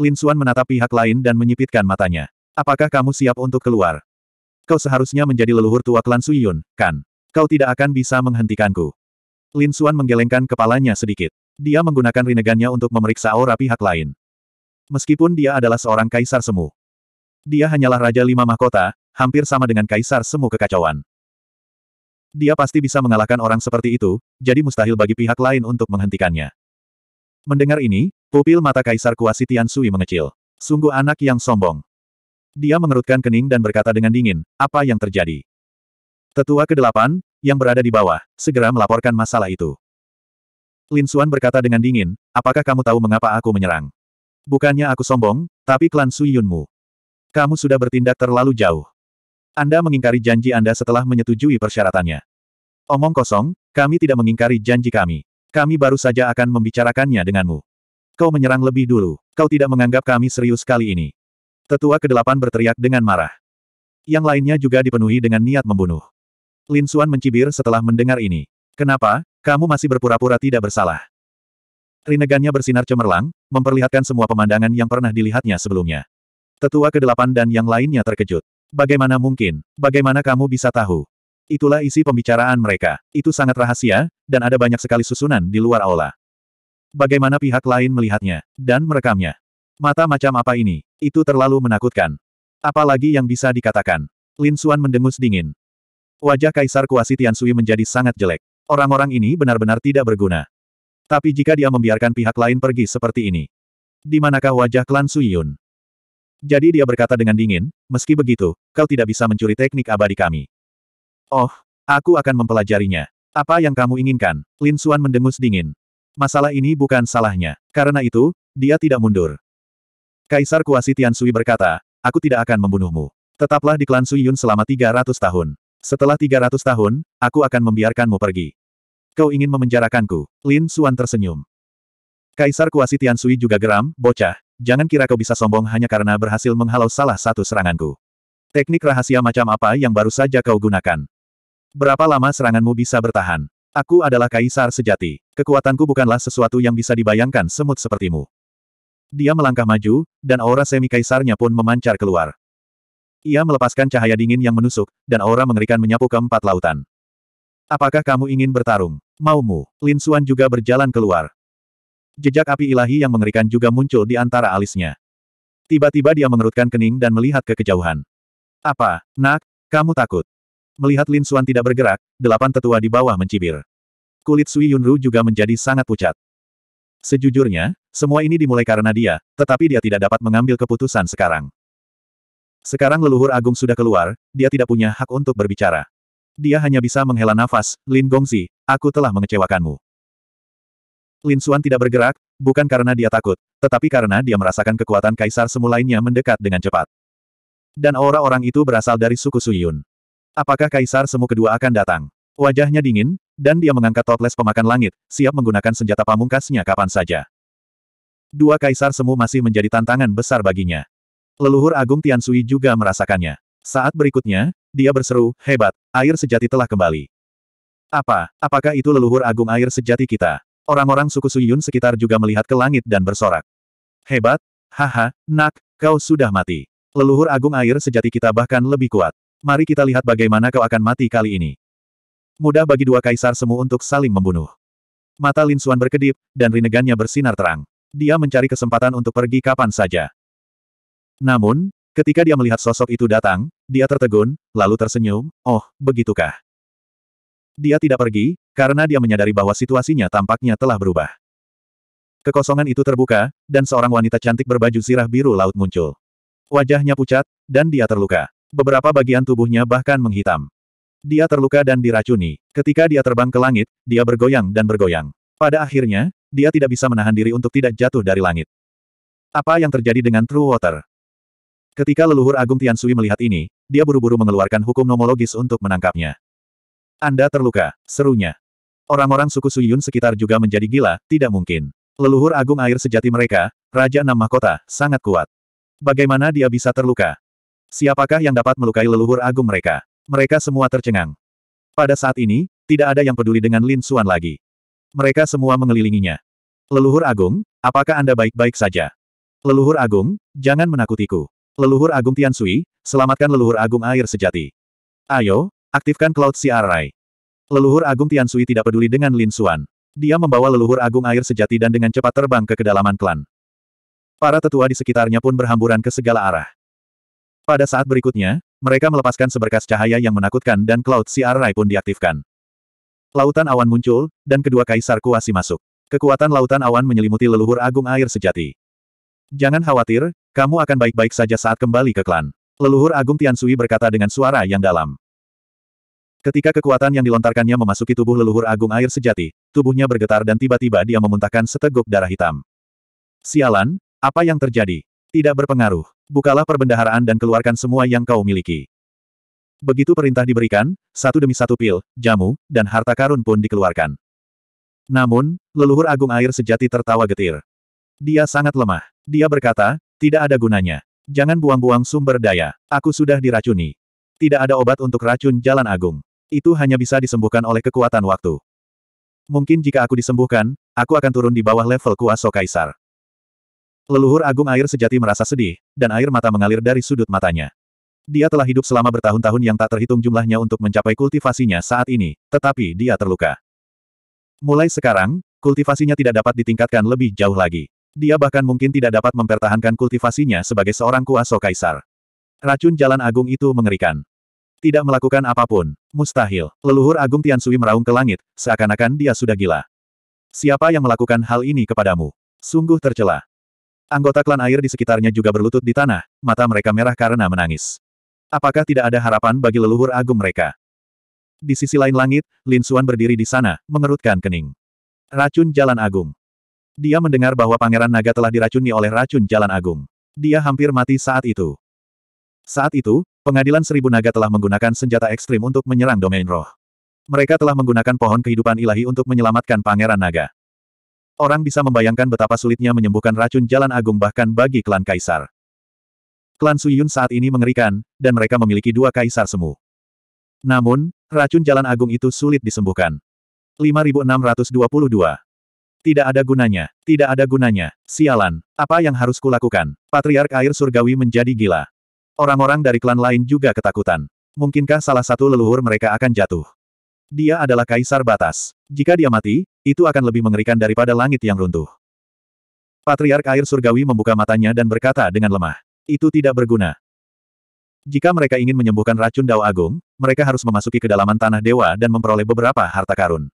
Lin Xuan menatap pihak lain dan menyipitkan matanya. Apakah kamu siap untuk keluar? Kau seharusnya menjadi leluhur tua klan Suyun, kan? Kau tidak akan bisa menghentikanku. Lin Xuan menggelengkan kepalanya sedikit. Dia menggunakan rinegannya untuk memeriksa aura pihak lain. Meskipun dia adalah seorang kaisar semu. Dia hanyalah Raja Lima Mahkota, hampir sama dengan kaisar semu kekacauan. Dia pasti bisa mengalahkan orang seperti itu, jadi mustahil bagi pihak lain untuk menghentikannya. Mendengar ini, Pupil mata Kaisar Kuasi Tian Sui mengecil. Sungguh anak yang sombong. Dia mengerutkan kening dan berkata dengan dingin, apa yang terjadi? Tetua ke-8, yang berada di bawah, segera melaporkan masalah itu. Lin Suan berkata dengan dingin, apakah kamu tahu mengapa aku menyerang? Bukannya aku sombong, tapi klan Sui Yunmu. Kamu sudah bertindak terlalu jauh. Anda mengingkari janji Anda setelah menyetujui persyaratannya. Omong kosong, kami tidak mengingkari janji kami. Kami baru saja akan membicarakannya denganmu. Kau menyerang lebih dulu. Kau tidak menganggap kami serius kali ini. Tetua kedelapan berteriak dengan marah. Yang lainnya juga dipenuhi dengan niat membunuh. Lin Suan mencibir setelah mendengar ini. Kenapa, kamu masih berpura-pura tidak bersalah? Rinegannya bersinar cemerlang, memperlihatkan semua pemandangan yang pernah dilihatnya sebelumnya. Tetua kedelapan dan yang lainnya terkejut. Bagaimana mungkin? Bagaimana kamu bisa tahu? Itulah isi pembicaraan mereka. Itu sangat rahasia, dan ada banyak sekali susunan di luar aula. Bagaimana pihak lain melihatnya, dan merekamnya. Mata macam apa ini? Itu terlalu menakutkan. Apalagi yang bisa dikatakan. Lin Xuan mendengus dingin. Wajah Kaisar Kuasi Tiansui menjadi sangat jelek. Orang-orang ini benar-benar tidak berguna. Tapi jika dia membiarkan pihak lain pergi seperti ini. Di manakah wajah klan Suyun? Jadi dia berkata dengan dingin, meski begitu, kau tidak bisa mencuri teknik abadi kami. Oh, aku akan mempelajarinya. Apa yang kamu inginkan? Lin Xuan mendengus dingin. Masalah ini bukan salahnya. Karena itu, dia tidak mundur. Kaisar Kuasi Tiansui berkata, aku tidak akan membunuhmu. Tetaplah di klan Yun selama 300 tahun. Setelah 300 tahun, aku akan membiarkanmu pergi. Kau ingin memenjarakanku. Lin Suan tersenyum. Kaisar Kuasi Tiansui juga geram, bocah, jangan kira kau bisa sombong hanya karena berhasil menghalau salah satu seranganku. Teknik rahasia macam apa yang baru saja kau gunakan? Berapa lama seranganmu bisa bertahan? Aku adalah kaisar sejati. Kekuatanku bukanlah sesuatu yang bisa dibayangkan semut sepertimu. Dia melangkah maju, dan aura semi kaisarnya pun memancar keluar. Ia melepaskan cahaya dingin yang menusuk, dan aura mengerikan menyapu keempat lautan. Apakah kamu ingin bertarung? Maumu? Lin Suan juga berjalan keluar. Jejak api ilahi yang mengerikan juga muncul di antara alisnya. Tiba-tiba dia mengerutkan kening dan melihat ke kejauhan. Apa, nak, kamu takut? Melihat Lin Suan tidak bergerak, delapan tetua di bawah mencibir. Kulit Sui Yunru juga menjadi sangat pucat. Sejujurnya, semua ini dimulai karena dia, tetapi dia tidak dapat mengambil keputusan sekarang. Sekarang leluhur agung sudah keluar, dia tidak punya hak untuk berbicara. Dia hanya bisa menghela nafas, Lin Gongzi, aku telah mengecewakanmu. Lin Suan tidak bergerak, bukan karena dia takut, tetapi karena dia merasakan kekuatan kaisar semulainya mendekat dengan cepat. Dan aura orang itu berasal dari suku Suyun. Apakah Kaisar Semu kedua akan datang? Wajahnya dingin, dan dia mengangkat toples pemakan langit, siap menggunakan senjata pamungkasnya kapan saja. Dua Kaisar Semu masih menjadi tantangan besar baginya. Leluhur Agung Tiansui juga merasakannya. Saat berikutnya, dia berseru, hebat, air sejati telah kembali. Apa, apakah itu leluhur agung air sejati kita? Orang-orang suku Suyun sekitar juga melihat ke langit dan bersorak. Hebat, haha, nak, kau sudah mati. Leluhur agung air sejati kita bahkan lebih kuat. Mari kita lihat bagaimana kau akan mati kali ini. Mudah bagi dua kaisar semu untuk saling membunuh. Mata Lin Xuan berkedip, dan rinegannya bersinar terang. Dia mencari kesempatan untuk pergi kapan saja. Namun, ketika dia melihat sosok itu datang, dia tertegun, lalu tersenyum, oh, begitukah? Dia tidak pergi, karena dia menyadari bahwa situasinya tampaknya telah berubah. Kekosongan itu terbuka, dan seorang wanita cantik berbaju zirah biru laut muncul. Wajahnya pucat, dan dia terluka. Beberapa bagian tubuhnya bahkan menghitam. Dia terluka dan diracuni. Ketika dia terbang ke langit, dia bergoyang dan bergoyang. Pada akhirnya, dia tidak bisa menahan diri untuk tidak jatuh dari langit. Apa yang terjadi dengan True Water? Ketika leluhur Agung Tian Sui melihat ini, dia buru-buru mengeluarkan hukum nomologis untuk menangkapnya. Anda terluka, serunya. Orang-orang suku Suyun sekitar juga menjadi gila, tidak mungkin. Leluhur Agung air sejati mereka, Raja Enam Mahkota, sangat kuat. Bagaimana dia bisa terluka? Siapakah yang dapat melukai leluhur agung mereka? Mereka semua tercengang. Pada saat ini, tidak ada yang peduli dengan Lin Xuan lagi. Mereka semua mengelilinginya. Leluhur agung, apakah Anda baik-baik saja? Leluhur agung, jangan menakutiku. Leluhur agung Tian Sui, selamatkan leluhur agung air sejati. Ayo, aktifkan Cloud CRI. Leluhur agung Tian Sui tidak peduli dengan Lin Xuan. Dia membawa leluhur agung air sejati dan dengan cepat terbang ke kedalaman klan. Para tetua di sekitarnya pun berhamburan ke segala arah. Pada saat berikutnya, mereka melepaskan seberkas cahaya yang menakutkan dan Cloud C.R.I. Rai pun diaktifkan. Lautan awan muncul, dan kedua kaisar kuasi masuk. Kekuatan lautan awan menyelimuti leluhur agung air sejati. Jangan khawatir, kamu akan baik-baik saja saat kembali ke klan. Leluhur agung Tiansui berkata dengan suara yang dalam. Ketika kekuatan yang dilontarkannya memasuki tubuh leluhur agung air sejati, tubuhnya bergetar dan tiba-tiba dia memuntahkan seteguk darah hitam. Sialan, apa yang terjadi? Tidak berpengaruh bukalah perbendaharaan dan keluarkan semua yang kau miliki. Begitu perintah diberikan, satu demi satu pil, jamu, dan harta karun pun dikeluarkan. Namun, leluhur agung air sejati tertawa getir. Dia sangat lemah. Dia berkata, tidak ada gunanya. Jangan buang-buang sumber daya. Aku sudah diracuni. Tidak ada obat untuk racun jalan agung. Itu hanya bisa disembuhkan oleh kekuatan waktu. Mungkin jika aku disembuhkan, aku akan turun di bawah level kuasa kaisar. Leluhur agung air sejati merasa sedih, dan air mata mengalir dari sudut matanya. Dia telah hidup selama bertahun-tahun yang tak terhitung jumlahnya untuk mencapai kultivasinya saat ini, tetapi dia terluka. Mulai sekarang, kultivasinya tidak dapat ditingkatkan lebih jauh lagi. Dia bahkan mungkin tidak dapat mempertahankan kultivasinya sebagai seorang Kuasa kaisar. Racun jalan agung itu mengerikan. Tidak melakukan apapun, mustahil. Leluhur agung Tiansui meraung ke langit, seakan-akan dia sudah gila. Siapa yang melakukan hal ini kepadamu? Sungguh tercela. Anggota klan air di sekitarnya juga berlutut di tanah, mata mereka merah karena menangis. Apakah tidak ada harapan bagi leluhur agung mereka? Di sisi lain langit, Lin Xuan berdiri di sana, mengerutkan kening. Racun Jalan Agung. Dia mendengar bahwa Pangeran Naga telah diracuni oleh racun Jalan Agung. Dia hampir mati saat itu. Saat itu, pengadilan Seribu Naga telah menggunakan senjata ekstrim untuk menyerang domain roh. Mereka telah menggunakan pohon kehidupan ilahi untuk menyelamatkan Pangeran Naga. Orang bisa membayangkan betapa sulitnya menyembuhkan racun jalan agung bahkan bagi klan kaisar. Klan Suyun saat ini mengerikan, dan mereka memiliki dua kaisar semu. Namun, racun jalan agung itu sulit disembuhkan. 5622. Tidak ada gunanya, tidak ada gunanya, sialan, apa yang harus kulakukan? Patriark air surgawi menjadi gila. Orang-orang dari klan lain juga ketakutan. Mungkinkah salah satu leluhur mereka akan jatuh? Dia adalah kaisar batas. Jika dia mati, itu akan lebih mengerikan daripada langit yang runtuh. Patriark air surgawi membuka matanya dan berkata dengan lemah. Itu tidak berguna. Jika mereka ingin menyembuhkan racun Dao Agung, mereka harus memasuki kedalaman tanah dewa dan memperoleh beberapa harta karun.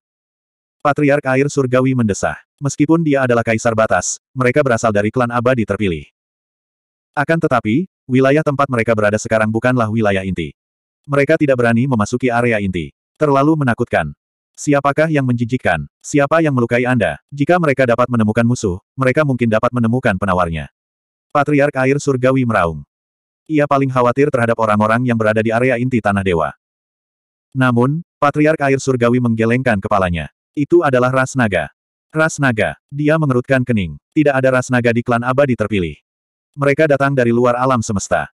Patriark air surgawi mendesah. Meskipun dia adalah kaisar batas, mereka berasal dari klan abadi terpilih. Akan tetapi, wilayah tempat mereka berada sekarang bukanlah wilayah inti. Mereka tidak berani memasuki area inti. Terlalu menakutkan. Siapakah yang menjijikkan? Siapa yang melukai Anda? Jika mereka dapat menemukan musuh, mereka mungkin dapat menemukan penawarnya. Patriark Air Surgawi meraung. Ia paling khawatir terhadap orang-orang yang berada di area inti Tanah Dewa. Namun, Patriark Air Surgawi menggelengkan kepalanya. Itu adalah ras naga. Ras naga. Dia mengerutkan kening. Tidak ada ras naga di klan abadi terpilih. Mereka datang dari luar alam semesta.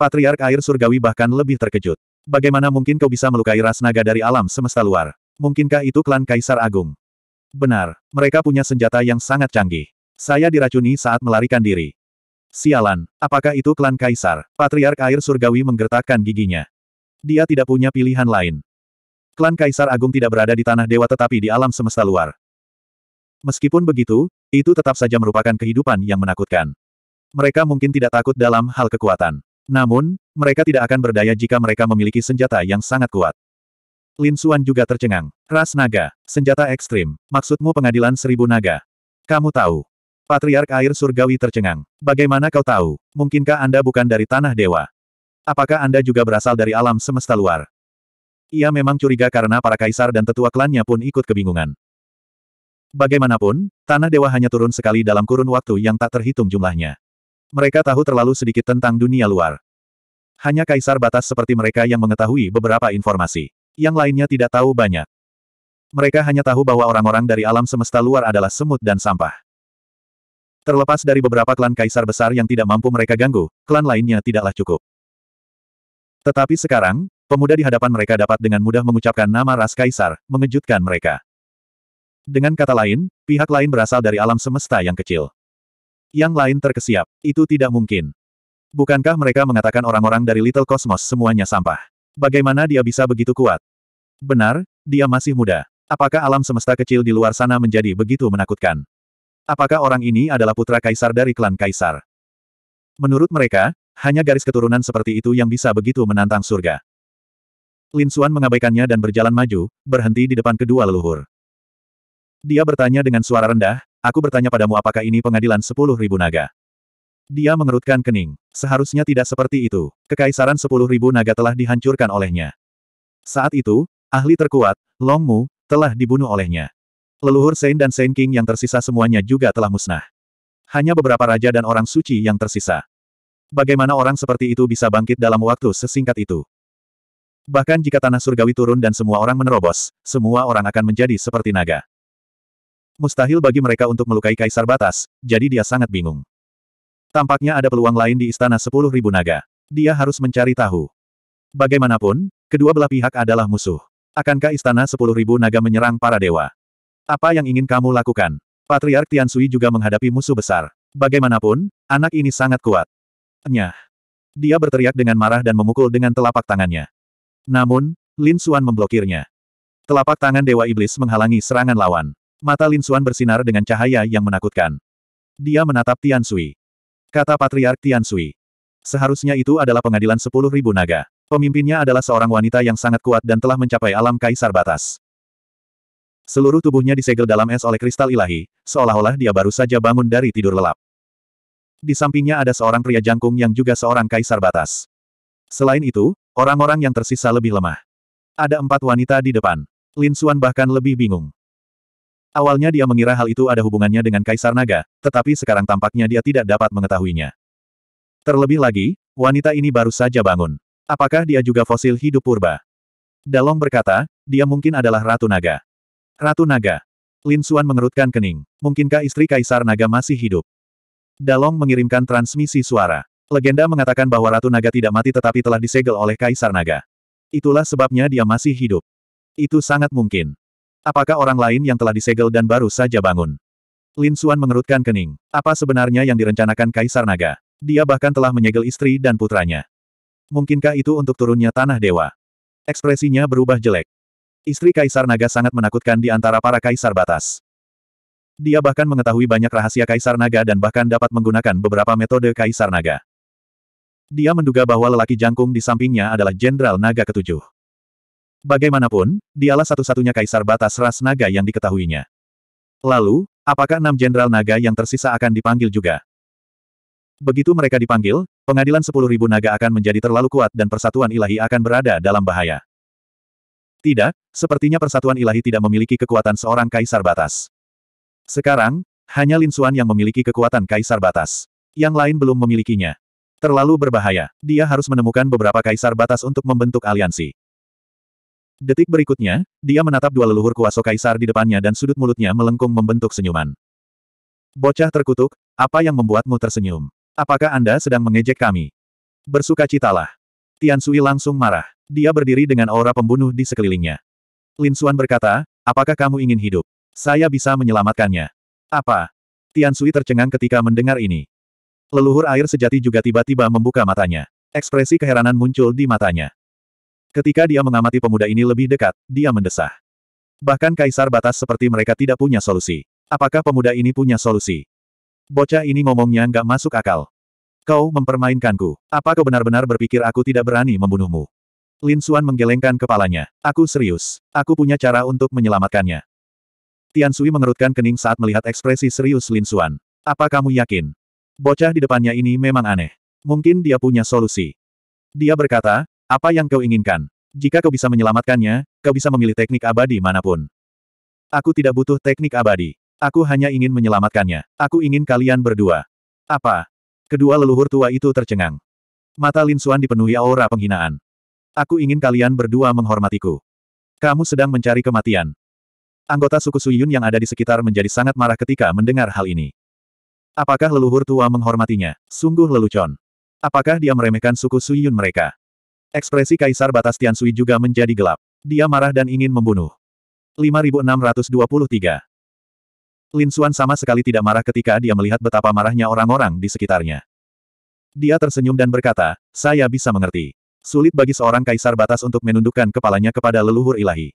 Patriark Air Surgawi bahkan lebih terkejut. Bagaimana mungkin kau bisa melukai ras naga dari alam semesta luar? Mungkinkah itu klan Kaisar Agung? Benar, mereka punya senjata yang sangat canggih. Saya diracuni saat melarikan diri. Sialan, apakah itu klan Kaisar? Patriark Air Surgawi menggertakkan giginya. Dia tidak punya pilihan lain. Klan Kaisar Agung tidak berada di tanah dewa tetapi di alam semesta luar. Meskipun begitu, itu tetap saja merupakan kehidupan yang menakutkan. Mereka mungkin tidak takut dalam hal kekuatan. Namun, mereka tidak akan berdaya jika mereka memiliki senjata yang sangat kuat. Lin Suan juga tercengang. Ras naga, senjata ekstrim, maksudmu pengadilan seribu naga. Kamu tahu. Patriark air surgawi tercengang. Bagaimana kau tahu? Mungkinkah Anda bukan dari tanah dewa? Apakah Anda juga berasal dari alam semesta luar? Ia memang curiga karena para kaisar dan tetua klannya pun ikut kebingungan. Bagaimanapun, tanah dewa hanya turun sekali dalam kurun waktu yang tak terhitung jumlahnya. Mereka tahu terlalu sedikit tentang dunia luar. Hanya kaisar batas seperti mereka yang mengetahui beberapa informasi. Yang lainnya tidak tahu banyak. Mereka hanya tahu bahwa orang-orang dari alam semesta luar adalah semut dan sampah. Terlepas dari beberapa klan kaisar besar yang tidak mampu mereka ganggu, klan lainnya tidaklah cukup. Tetapi sekarang, pemuda di hadapan mereka dapat dengan mudah mengucapkan nama ras kaisar, mengejutkan mereka. Dengan kata lain, pihak lain berasal dari alam semesta yang kecil. Yang lain terkesiap. Itu tidak mungkin. Bukankah mereka mengatakan orang-orang dari Little Cosmos semuanya sampah? Bagaimana dia bisa begitu kuat? Benar, dia masih muda. Apakah alam semesta kecil di luar sana menjadi begitu menakutkan? Apakah orang ini adalah putra kaisar dari klan kaisar? Menurut mereka, hanya garis keturunan seperti itu yang bisa begitu menantang surga. Lin Xuan mengabaikannya dan berjalan maju, berhenti di depan kedua leluhur. Dia bertanya dengan suara rendah, aku bertanya padamu apakah ini pengadilan sepuluh ribu naga. Dia mengerutkan kening. Seharusnya tidak seperti itu. Kekaisaran sepuluh ribu naga telah dihancurkan olehnya. Saat itu, ahli terkuat, Long Mu, telah dibunuh olehnya. Leluhur Saint dan Saint King yang tersisa semuanya juga telah musnah. Hanya beberapa raja dan orang suci yang tersisa. Bagaimana orang seperti itu bisa bangkit dalam waktu sesingkat itu? Bahkan jika tanah surgawi turun dan semua orang menerobos, semua orang akan menjadi seperti naga. Mustahil bagi mereka untuk melukai Kaisar Batas, jadi dia sangat bingung. Tampaknya ada peluang lain di Istana Sepuluh Ribu Naga. Dia harus mencari tahu. Bagaimanapun, kedua belah pihak adalah musuh. Akankah Istana Sepuluh Ribu Naga menyerang para dewa? Apa yang ingin kamu lakukan? Patriark Tiansui juga menghadapi musuh besar. Bagaimanapun, anak ini sangat kuat. Nyah. Dia berteriak dengan marah dan memukul dengan telapak tangannya. Namun, Lin Xuan memblokirnya. Telapak tangan Dewa Iblis menghalangi serangan lawan. Mata Lin Xuan bersinar dengan cahaya yang menakutkan. Dia menatap Tian Sui. Kata Patriark Tian Sui. Seharusnya itu adalah pengadilan sepuluh ribu naga. Pemimpinnya adalah seorang wanita yang sangat kuat dan telah mencapai alam kaisar batas. Seluruh tubuhnya disegel dalam es oleh kristal ilahi, seolah-olah dia baru saja bangun dari tidur lelap. Di sampingnya ada seorang pria jangkung yang juga seorang kaisar batas. Selain itu, orang-orang yang tersisa lebih lemah. Ada empat wanita di depan. Lin Xuan bahkan lebih bingung. Awalnya dia mengira hal itu ada hubungannya dengan Kaisar Naga, tetapi sekarang tampaknya dia tidak dapat mengetahuinya. Terlebih lagi, wanita ini baru saja bangun. Apakah dia juga fosil hidup purba? Dalong berkata, dia mungkin adalah Ratu Naga. Ratu Naga. Lin Suan mengerutkan kening. Mungkinkah istri Kaisar Naga masih hidup? Dalong mengirimkan transmisi suara. Legenda mengatakan bahwa Ratu Naga tidak mati tetapi telah disegel oleh Kaisar Naga. Itulah sebabnya dia masih hidup. Itu sangat mungkin. Apakah orang lain yang telah disegel dan baru saja bangun? Lin Suan mengerutkan kening. Apa sebenarnya yang direncanakan Kaisar Naga? Dia bahkan telah menyegel istri dan putranya. Mungkinkah itu untuk turunnya tanah dewa? Ekspresinya berubah jelek. Istri Kaisar Naga sangat menakutkan di antara para Kaisar Batas. Dia bahkan mengetahui banyak rahasia Kaisar Naga dan bahkan dapat menggunakan beberapa metode Kaisar Naga. Dia menduga bahwa lelaki jangkung di sampingnya adalah Jenderal Naga ketujuh. Bagaimanapun, dialah satu-satunya kaisar batas ras naga yang diketahuinya. Lalu, apakah enam jenderal naga yang tersisa akan dipanggil juga? Begitu mereka dipanggil, pengadilan sepuluh ribu naga akan menjadi terlalu kuat dan persatuan ilahi akan berada dalam bahaya. Tidak, sepertinya persatuan ilahi tidak memiliki kekuatan seorang kaisar batas. Sekarang, hanya Lin Xuan yang memiliki kekuatan kaisar batas. Yang lain belum memilikinya. Terlalu berbahaya. Dia harus menemukan beberapa kaisar batas untuk membentuk aliansi. Detik berikutnya, dia menatap dua leluhur kuasa kaisar di depannya dan sudut mulutnya melengkung membentuk senyuman. Bocah terkutuk, apa yang membuatmu tersenyum? Apakah Anda sedang mengejek kami? Bersukacitalah. Tian Sui langsung marah. Dia berdiri dengan aura pembunuh di sekelilingnya. Lin Xuan berkata, apakah kamu ingin hidup? Saya bisa menyelamatkannya. Apa? Tian Sui tercengang ketika mendengar ini. Leluhur air sejati juga tiba-tiba membuka matanya. Ekspresi keheranan muncul di matanya. Ketika dia mengamati pemuda ini lebih dekat, dia mendesah. Bahkan kaisar batas seperti mereka tidak punya solusi. Apakah pemuda ini punya solusi? Bocah ini ngomongnya nggak masuk akal. Kau mempermainkanku. Apa kau benar-benar berpikir aku tidak berani membunuhmu? Lin Xuan menggelengkan kepalanya. Aku serius. Aku punya cara untuk menyelamatkannya. Tian Sui mengerutkan kening saat melihat ekspresi serius Lin Xuan. Apa kamu yakin? Bocah di depannya ini memang aneh. Mungkin dia punya solusi. Dia berkata, apa yang kau inginkan? Jika kau bisa menyelamatkannya, kau bisa memilih teknik abadi manapun. Aku tidak butuh teknik abadi. Aku hanya ingin menyelamatkannya. Aku ingin kalian berdua. Apa? Kedua leluhur tua itu tercengang. Mata Lin Xuan dipenuhi aura penghinaan. Aku ingin kalian berdua menghormatiku. Kamu sedang mencari kematian. Anggota suku Suyun yang ada di sekitar menjadi sangat marah ketika mendengar hal ini. Apakah leluhur tua menghormatinya? Sungguh lelucon. Apakah dia meremehkan suku Suyun mereka? Ekspresi Kaisar Batas Tiansui juga menjadi gelap. Dia marah dan ingin membunuh. 5623 Lin Xuan sama sekali tidak marah ketika dia melihat betapa marahnya orang-orang di sekitarnya. Dia tersenyum dan berkata, saya bisa mengerti. Sulit bagi seorang kaisar batas untuk menundukkan kepalanya kepada leluhur ilahi.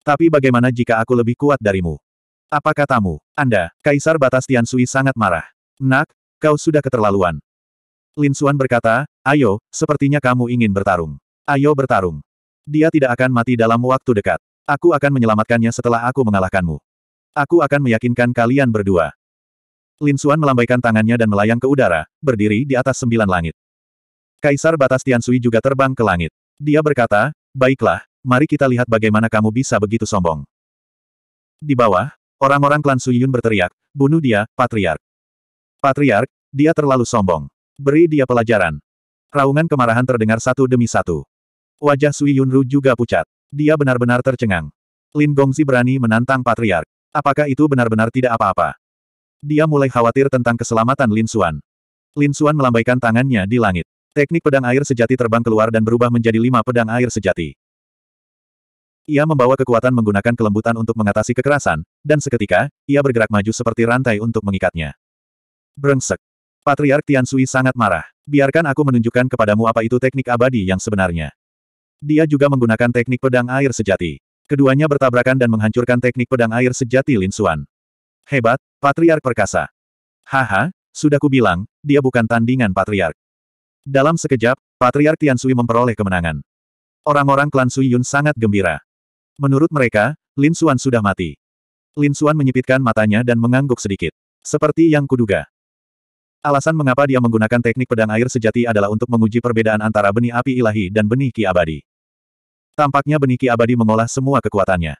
Tapi bagaimana jika aku lebih kuat darimu? Apa katamu? Anda, kaisar batas Tiansui sangat marah. Nak, kau sudah keterlaluan. Lin Suan berkata, ayo, sepertinya kamu ingin bertarung. Ayo bertarung. Dia tidak akan mati dalam waktu dekat. Aku akan menyelamatkannya setelah aku mengalahkanmu. Aku akan meyakinkan kalian berdua. Lin Suan melambaikan tangannya dan melayang ke udara, berdiri di atas sembilan langit. Kaisar Batas Tiansui juga terbang ke langit. Dia berkata, baiklah, mari kita lihat bagaimana kamu bisa begitu sombong. Di bawah, orang-orang klan Suyun berteriak, bunuh dia, Patriark. Patriark, dia terlalu sombong. Beri dia pelajaran. Raungan kemarahan terdengar satu demi satu. Wajah Sui Yunru juga pucat. Dia benar-benar tercengang. Lin Gongzi berani menantang Patriark. Apakah itu benar-benar tidak apa-apa? Dia mulai khawatir tentang keselamatan Lin Xuan. Lin Xuan melambaikan tangannya di langit. Teknik pedang air sejati terbang keluar dan berubah menjadi lima pedang air sejati. Ia membawa kekuatan menggunakan kelembutan untuk mengatasi kekerasan, dan seketika, ia bergerak maju seperti rantai untuk mengikatnya. Brengsek. Patriark Tian Sui sangat marah. Biarkan aku menunjukkan kepadamu apa itu teknik abadi yang sebenarnya. Dia juga menggunakan teknik pedang air sejati. Keduanya bertabrakan dan menghancurkan teknik pedang air sejati Lin Xuan. Hebat, Patriark Perkasa. Haha, sudah kubilang, dia bukan tandingan Patriark. Dalam sekejap, Patriark Tian Sui memperoleh kemenangan. Orang-orang klan Sui Yun sangat gembira. Menurut mereka, Lin Xuan sudah mati. Lin Xuan menyipitkan matanya dan mengangguk sedikit. Seperti yang kuduga, Alasan mengapa dia menggunakan teknik pedang air sejati adalah untuk menguji perbedaan antara benih api ilahi dan benih ki abadi. Tampaknya benih ki abadi mengolah semua kekuatannya.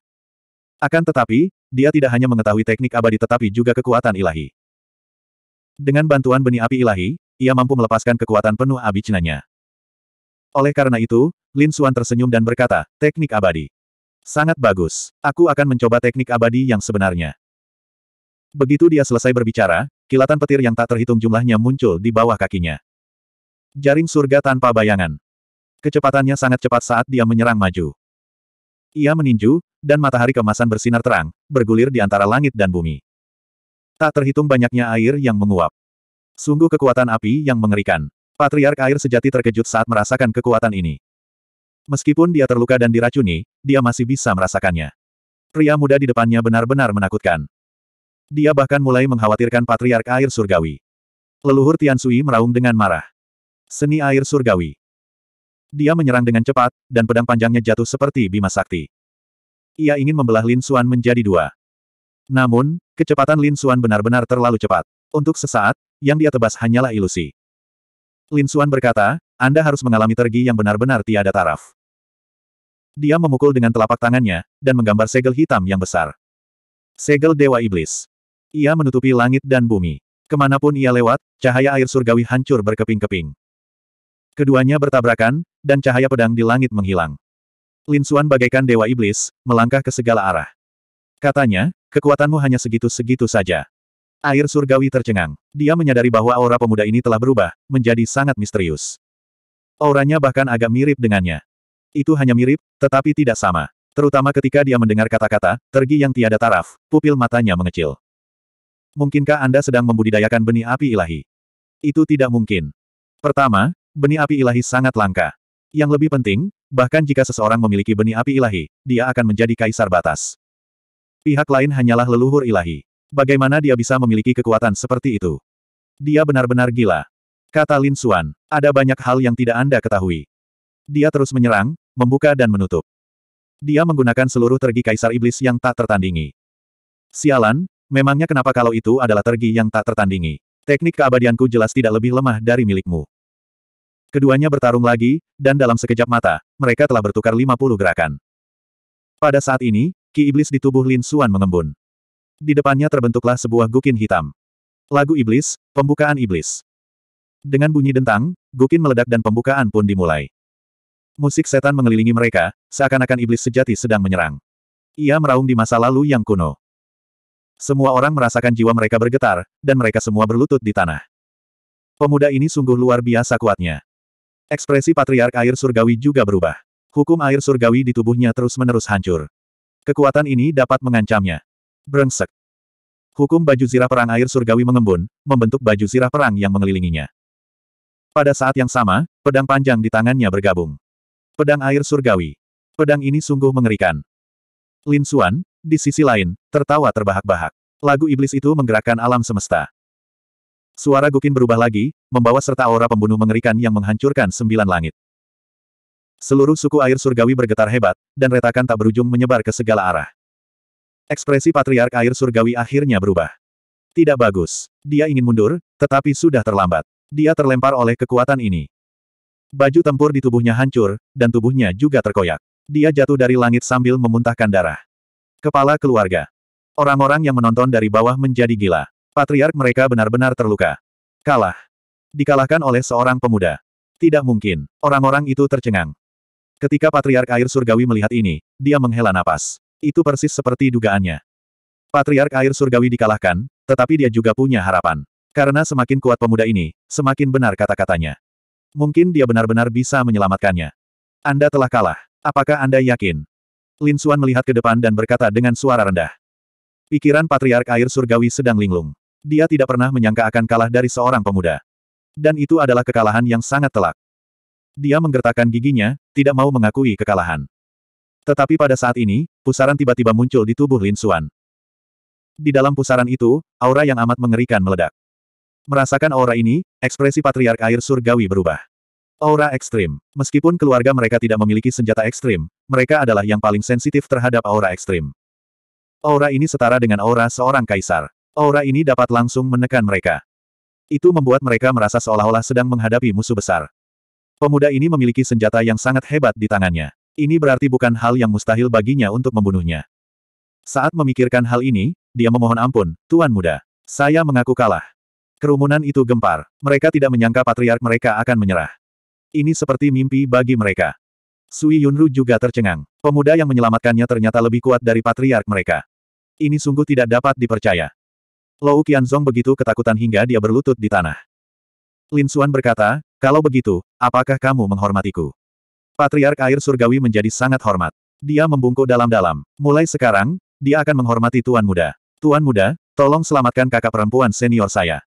Akan tetapi, dia tidak hanya mengetahui teknik abadi tetapi juga kekuatan ilahi. Dengan bantuan benih api ilahi, ia mampu melepaskan kekuatan penuh abicinanya. Oleh karena itu, Lin Suan tersenyum dan berkata, teknik abadi. Sangat bagus. Aku akan mencoba teknik abadi yang sebenarnya. Begitu dia selesai berbicara, kilatan petir yang tak terhitung jumlahnya muncul di bawah kakinya. Jaring surga tanpa bayangan. Kecepatannya sangat cepat saat dia menyerang maju. Ia meninju, dan matahari kemasan bersinar terang, bergulir di antara langit dan bumi. Tak terhitung banyaknya air yang menguap. Sungguh kekuatan api yang mengerikan. Patriark air sejati terkejut saat merasakan kekuatan ini. Meskipun dia terluka dan diracuni, dia masih bisa merasakannya. Pria muda di depannya benar-benar menakutkan. Dia bahkan mulai mengkhawatirkan Patriark Air Surgawi. Leluhur Tian Tiansui meraung dengan marah. Seni Air Surgawi. Dia menyerang dengan cepat, dan pedang panjangnya jatuh seperti bima sakti. Ia ingin membelah Lin Xuan menjadi dua. Namun, kecepatan Lin Xuan benar-benar terlalu cepat. Untuk sesaat, yang dia tebas hanyalah ilusi. Lin Xuan berkata, Anda harus mengalami tergi yang benar-benar tiada taraf. Dia memukul dengan telapak tangannya, dan menggambar segel hitam yang besar. Segel Dewa Iblis. Ia menutupi langit dan bumi. Kemanapun ia lewat, cahaya air surgawi hancur berkeping-keping. Keduanya bertabrakan, dan cahaya pedang di langit menghilang. Lin Xuan bagaikan dewa iblis, melangkah ke segala arah. Katanya, kekuatanmu hanya segitu-segitu saja. Air surgawi tercengang. Dia menyadari bahwa aura pemuda ini telah berubah, menjadi sangat misterius. Auranya bahkan agak mirip dengannya. Itu hanya mirip, tetapi tidak sama. Terutama ketika dia mendengar kata-kata, tergi yang tiada taraf, pupil matanya mengecil. Mungkinkah Anda sedang membudidayakan benih api ilahi? Itu tidak mungkin. Pertama, benih api ilahi sangat langka. Yang lebih penting, bahkan jika seseorang memiliki benih api ilahi, dia akan menjadi kaisar batas. Pihak lain hanyalah leluhur ilahi. Bagaimana dia bisa memiliki kekuatan seperti itu? Dia benar-benar gila. Kata Lin Xuan, ada banyak hal yang tidak Anda ketahui. Dia terus menyerang, membuka dan menutup. Dia menggunakan seluruh tergi kaisar iblis yang tak tertandingi. Sialan, Memangnya kenapa kalau itu adalah tergi yang tak tertandingi? Teknik keabadianku jelas tidak lebih lemah dari milikmu. Keduanya bertarung lagi, dan dalam sekejap mata, mereka telah bertukar 50 gerakan. Pada saat ini, ki iblis di tubuh Lin Suan mengembun. Di depannya terbentuklah sebuah gukin hitam. Lagu iblis, pembukaan iblis. Dengan bunyi dentang, gukin meledak dan pembukaan pun dimulai. Musik setan mengelilingi mereka, seakan-akan iblis sejati sedang menyerang. Ia meraung di masa lalu yang kuno. Semua orang merasakan jiwa mereka bergetar, dan mereka semua berlutut di tanah. Pemuda ini sungguh luar biasa kuatnya. Ekspresi patriark air surgawi juga berubah. Hukum air surgawi di tubuhnya terus-menerus hancur. Kekuatan ini dapat mengancamnya. Brengsek. Hukum baju zirah perang air surgawi mengembun, membentuk baju zirah perang yang mengelilinginya. Pada saat yang sama, pedang panjang di tangannya bergabung. Pedang air surgawi. Pedang ini sungguh mengerikan. Lin Suan. Di sisi lain, tertawa terbahak-bahak. Lagu iblis itu menggerakkan alam semesta. Suara Gukin berubah lagi, membawa serta aura pembunuh mengerikan yang menghancurkan sembilan langit. Seluruh suku air surgawi bergetar hebat, dan retakan tak berujung menyebar ke segala arah. Ekspresi patriark air surgawi akhirnya berubah. Tidak bagus. Dia ingin mundur, tetapi sudah terlambat. Dia terlempar oleh kekuatan ini. Baju tempur di tubuhnya hancur, dan tubuhnya juga terkoyak. Dia jatuh dari langit sambil memuntahkan darah. Kepala keluarga. Orang-orang yang menonton dari bawah menjadi gila. Patriark mereka benar-benar terluka. Kalah. Dikalahkan oleh seorang pemuda. Tidak mungkin. Orang-orang itu tercengang. Ketika Patriark Air Surgawi melihat ini, dia menghela napas. Itu persis seperti dugaannya. Patriark Air Surgawi dikalahkan, tetapi dia juga punya harapan. Karena semakin kuat pemuda ini, semakin benar kata-katanya. Mungkin dia benar-benar bisa menyelamatkannya. Anda telah kalah. Apakah Anda yakin? Lin Suan melihat ke depan dan berkata dengan suara rendah. Pikiran Patriark Air Surgawi sedang linglung. Dia tidak pernah menyangka akan kalah dari seorang pemuda. Dan itu adalah kekalahan yang sangat telak. Dia menggertakkan giginya, tidak mau mengakui kekalahan. Tetapi pada saat ini, pusaran tiba-tiba muncul di tubuh Lin Suan. Di dalam pusaran itu, aura yang amat mengerikan meledak. Merasakan aura ini, ekspresi Patriark Air Surgawi berubah. Aura ekstrim. Meskipun keluarga mereka tidak memiliki senjata ekstrim, mereka adalah yang paling sensitif terhadap aura ekstrim. Aura ini setara dengan aura seorang kaisar. Aura ini dapat langsung menekan mereka. Itu membuat mereka merasa seolah-olah sedang menghadapi musuh besar. Pemuda ini memiliki senjata yang sangat hebat di tangannya. Ini berarti bukan hal yang mustahil baginya untuk membunuhnya. Saat memikirkan hal ini, dia memohon ampun, Tuan Muda. Saya mengaku kalah. Kerumunan itu gempar. Mereka tidak menyangka patriark mereka akan menyerah. Ini seperti mimpi bagi mereka. Sui Yunru juga tercengang. Pemuda yang menyelamatkannya ternyata lebih kuat dari patriark mereka. Ini sungguh tidak dapat dipercaya. Lou Qianzong begitu ketakutan hingga dia berlutut di tanah. Lin Xuan berkata, kalau begitu, apakah kamu menghormatiku? Patriark air surgawi menjadi sangat hormat. Dia membungkuk dalam-dalam. Mulai sekarang, dia akan menghormati Tuan Muda. Tuan Muda, tolong selamatkan kakak perempuan senior saya.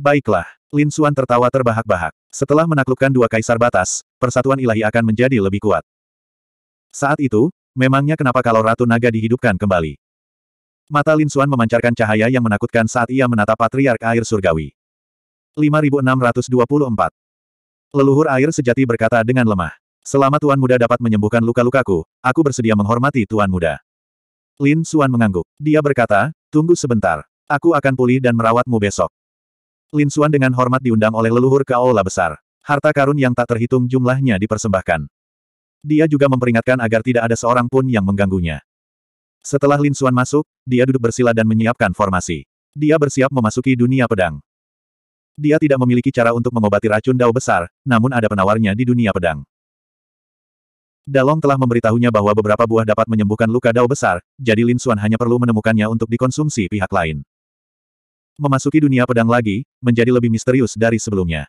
Baiklah. Lin Suan tertawa terbahak-bahak. Setelah menaklukkan dua kaisar batas, persatuan ilahi akan menjadi lebih kuat. Saat itu, memangnya kenapa kalau Ratu Naga dihidupkan kembali? Mata Lin Suan memancarkan cahaya yang menakutkan saat ia menatap Patriark Air Surgawi. 5624 Leluhur air sejati berkata dengan lemah. Selama Tuan Muda dapat menyembuhkan luka-lukaku, aku bersedia menghormati Tuan Muda. Lin Suan mengangguk. Dia berkata, tunggu sebentar. Aku akan pulih dan merawatmu besok. Lin Suan dengan hormat diundang oleh leluhur ke aula besar. Harta karun yang tak terhitung jumlahnya dipersembahkan. Dia juga memperingatkan agar tidak ada seorang pun yang mengganggunya. Setelah Lin Suan masuk, dia duduk bersila dan menyiapkan formasi. Dia bersiap memasuki dunia pedang. Dia tidak memiliki cara untuk mengobati racun dao besar, namun ada penawarnya di dunia pedang. Dalong telah memberitahunya bahwa beberapa buah dapat menyembuhkan luka dao besar, jadi Lin Suan hanya perlu menemukannya untuk dikonsumsi pihak lain. Memasuki dunia pedang lagi, menjadi lebih misterius dari sebelumnya.